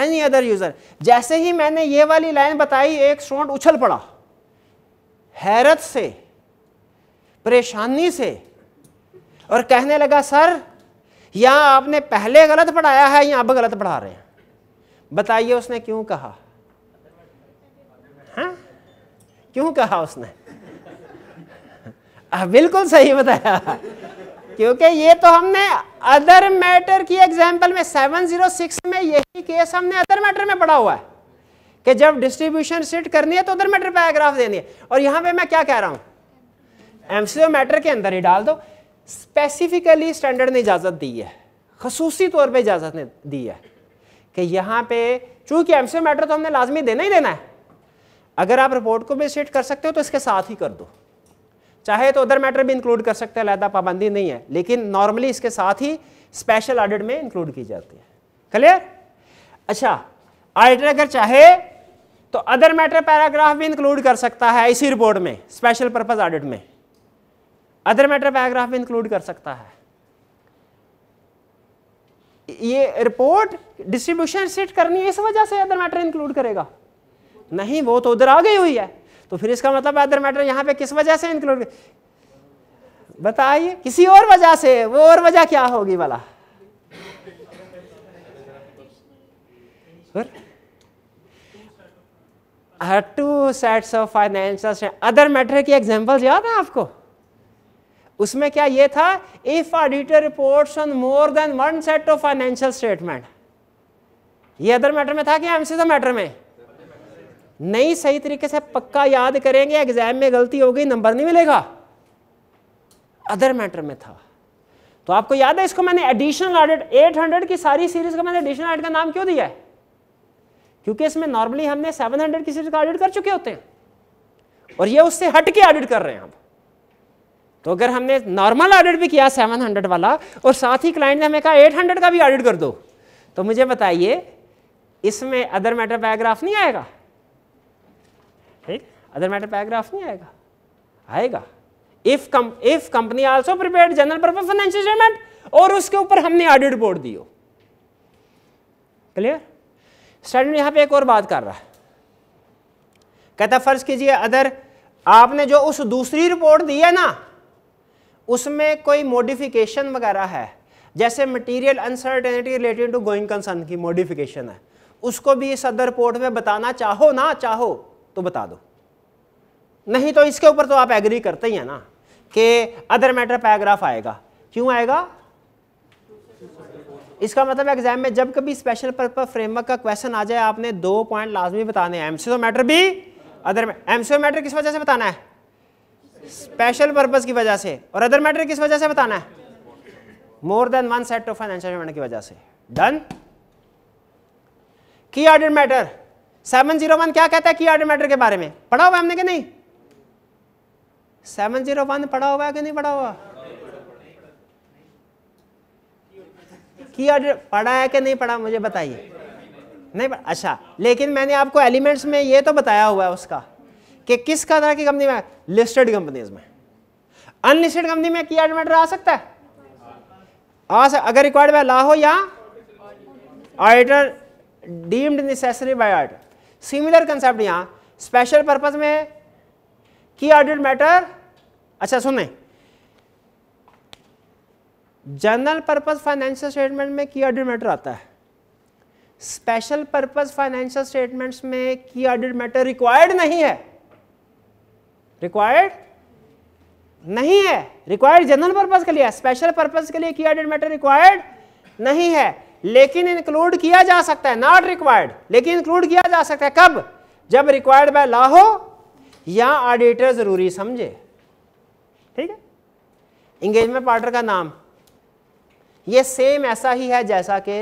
any other user जैसे ही मैंने ये वाली लाइन बताई एक स्टूडेंट उछल पड़ा हैरत से परेशानी से और कहने लगा सर या आपने पहले गलत पढ़ाया है या अब गलत पढ़ा रहे हैं बताइए उसने क्यों कहा हाँ? क्यों कहा उसने [laughs] आ, बिल्कुल सही बताया क्योंकि ये तो हमने अदर मैटर की एग्जाम्पल में 706 में यही केस हमने अदर मैटर में पढ़ा हुआ है कि जब डिस्ट्रीब्यूशन सेट करनी है तो अदर मैटर पैराग्राफ देनी है और यहां पे मैं क्या कह रहा हूं एमसीओ मैटर के अंदर ही डाल दो स्पेसिफिकली स्टैंडर्ड ने इजाजत दी है खसूसी तौर पर इजाजत ने दी है कि यहां पे चूंकि एमसीओ मैटर तो हमने लाजमी देना ही देना है अगर आप रिपोर्ट को भी सेट कर सकते हो तो इसके साथ ही कर दो चाहे तो अदर मैटर भी इंक्लूड कर सकते हैं अलहदा पाबंदी नहीं है लेकिन नॉर्मली इसके साथ ही स्पेशल ऑडिट में इंक्लूड की जाती है क्लियर अच्छा ऑडिटर अगर चाहे तो अदर मैटर पैराग्राफ भी इंक्लूड कर सकता है इसी रिपोर्ट में स्पेशल पर्पज ऑडिट में अदर मैटर पैराग्राफ भी इंक्लूड कर सकता है ये रिपोर्ट डिस्ट्रीब्यूशन सेट करनी है इस वजह से अदर मैटर इंक्लूड करेगा नहीं वो तो उधर आ गई हुई है तो फिर इसका मतलब अदर मैटर यहाँ पे किस वजह से इंक्लूड बताइए किसी और वजह से वो और वजह क्या होगी वाला two sets of financial other matter की एग्जाम्पल याद है आपको उसमें क्या ये था if auditor report on more than one set of financial statement ये अदर मैटर में था कि एमसी मैटर में नहीं सही तरीके से पक्का याद करेंगे एग्जाम में गलती हो गई नंबर नहीं मिलेगा अदर मैटर में था तो आपको याद है इसको मैंने एडिशनल ऑडिट 800 की सारी सीरीज का मैंने एडिशनल ऑडिट का नाम क्यों दिया है क्योंकि इसमें नॉर्मली हमने 700 की सीरीज का ऑडिट कर चुके होते हैं और ये उससे हट के ऑडिट कर रहे हैं आप तो अगर हमने नॉर्मल ऑडिट भी किया 700 वाला और साथ ही क्लाइंट ने हमें कहा 800 का भी ऑडिट कर दो तो मुझे बताइए इसमें अदर मैटर पैराग्राफ नहीं आएगा ठीक अदर मैटर पैराग्राफ नहीं आएगा आएगा if come if company also prepared general purpose financial statement और उसके ऊपर हमने ऑडिट रिपोर्ट दी हो क्लियर स्टैंडर्ड यहां पे एक और बात कर रहा है कहता फर्ज कीजिए अदर आपने जो उस दूसरी रिपोर्ट दी है ना उसमें कोई मॉडिफिकेशन वगैरह है जैसे material uncertainty related to going concern की मॉडिफिकेशन है उसको भी इस अदर रिपोर्ट में बताना चाहो ना चाहो तो बता दो नहीं तो इसके ऊपर तो आप एग्री करते ही हैं ना कि अदर मैटर पैराग्राफ आएगा क्यों आएगा इसका मतलब एग्जाम में जब कभी स्पेशल पर्पज फ्रेमवर्क का क्वेश्चन आ जाए आपने दो पॉइंट लाजमी बताने एमसीओ मैटर भी अदर एमसीओ मैटर किस वजह से बताना है स्पेशल पर्पज की वजह से और अदर मैटर किस वजह से बताना है more than one set of financial की वजह से डन की other matter seven zero one क्या कहता है की मैटर के बारे में पढ़ा हुआ हमने कि नहीं सेवन जीरो वन पढ़ा हुआ कि नहीं पढ़ा हुआ की ऑर्डर पढ़ा है कि नहीं पढ़ा मुझे बताइए नहीं पढ़ा अच्छा लेकिन मैंने आपको एलिमेंट्स में ये तो बताया हुआ है उसका कि किस तरह की कंपनी में लिस्टेड कंपनीज में अनलिस्टेड कंपनी में की ऑर्डर आ सकता है आ सकता अगर रिक्वायर्ड बाय ला हो या auditor deemed necessary by order similar concept यहां स्पेशल पर्पज में की ऑडिट मैटर अच्छा सुने जनरल पर्पज फाइनेंशियल स्टेटमेंट में की ऑडिट मैटर आता है स्पेशल पर्पज फाइनेंशियल स्टेटमेंट्स में की ऑडिट मैटर रिक्वायर्ड नहीं है रिक्वायर्ड नहीं है रिक्वायर्ड जनरल पर्पज के लिए स्पेशल पर्पज के लिए की ऑडिट मैटर रिक्वायर्ड नहीं है लेकिन इंक्लूड किया जा सकता है नॉट रिक्वायर्ड लेकिन इंक्लूड किया जा सकता है कब जब रिक्वायर्ड बाय लॉ हो या ऑडिटर जरूरी समझे ठीक है इंगेजमेंट पार्टनर का नाम ये सेम ऐसा ही है जैसा कि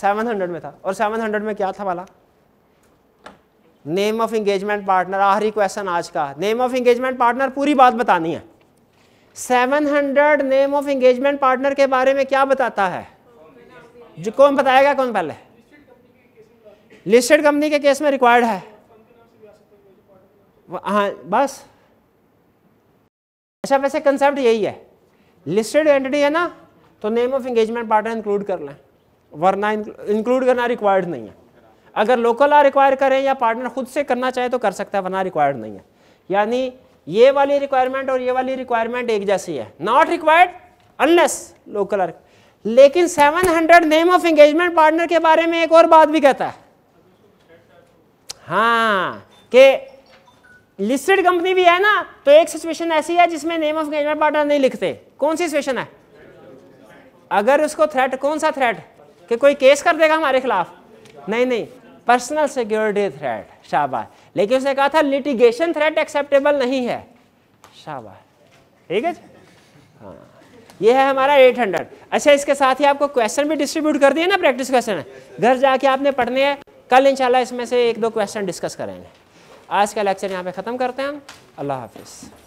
700 में था और 700 में क्या था वाला नेम ऑफ इंगेजमेंट पार्टनर आखिरी क्वेश्चन आज का नेम ऑफ इंगेजमेंट पार्टनर पूरी बात बतानी है 700 नेम ऑफ इंगेजमेंट पार्टनर के बारे में क्या बताता है जो कौन बताएगा कौन पहले लिस्टेड कंपनी के केस में रिक्वायर्ड है हाँ बस अच्छा वैसे कंसेप्ट यही है लिस्टेड एंटिटी है ना तो name of engagement partner include कर लें वरना इंक्लूड करना रिक्वायर्ड नहीं है अगर लोकल आ रिक्वायर करें या पार्टनर खुद से करना चाहे तो कर सकता है वरना रिक्वायर्ड नहीं है यानी ये वाली रिक्वायरमेंट और ये वाली रिक्वायरमेंट एक जैसी है नॉट रिक्वायर्ड अनलेस लोकल लेकिन 700 नेम ऑफ एंगेजमेंट पार्टनर के बारे में एक और बात भी कहता है हाँ के लिस्टेड कंपनी भी है ना तो एक सिचुएशन ऐसी है जिसमें नेम ऑफ एंगेजमेंट पार्टनर नहीं लिखते कौन सी सिचुएशन है अगर उसको थ्रेट कौन सा थ्रेट कि कोई केस कर देगा हमारे खिलाफ नहीं नहीं पर्सनल सिक्योरिटी थ्रेट शाबाश लेकिन उसने कहा था लिटिगेशन थ्रेट एक्सेप्टेबल नहीं है शाबाश ठीक है ये है हमारा 800 अच्छा इसके साथ ही आपको क्वेश्चन भी डिस्ट्रीब्यूट कर दिए ना प्रैक्टिस क्वेश्चन घर जाके आपने पढ़ने हैं कल इंशाल्लाह इसमें से एक दो क्वेश्चन डिस्कस करेंगे आज का लेक्चर यहाँ पे ख़त्म करते हैं हम अल्लाह हाफिज़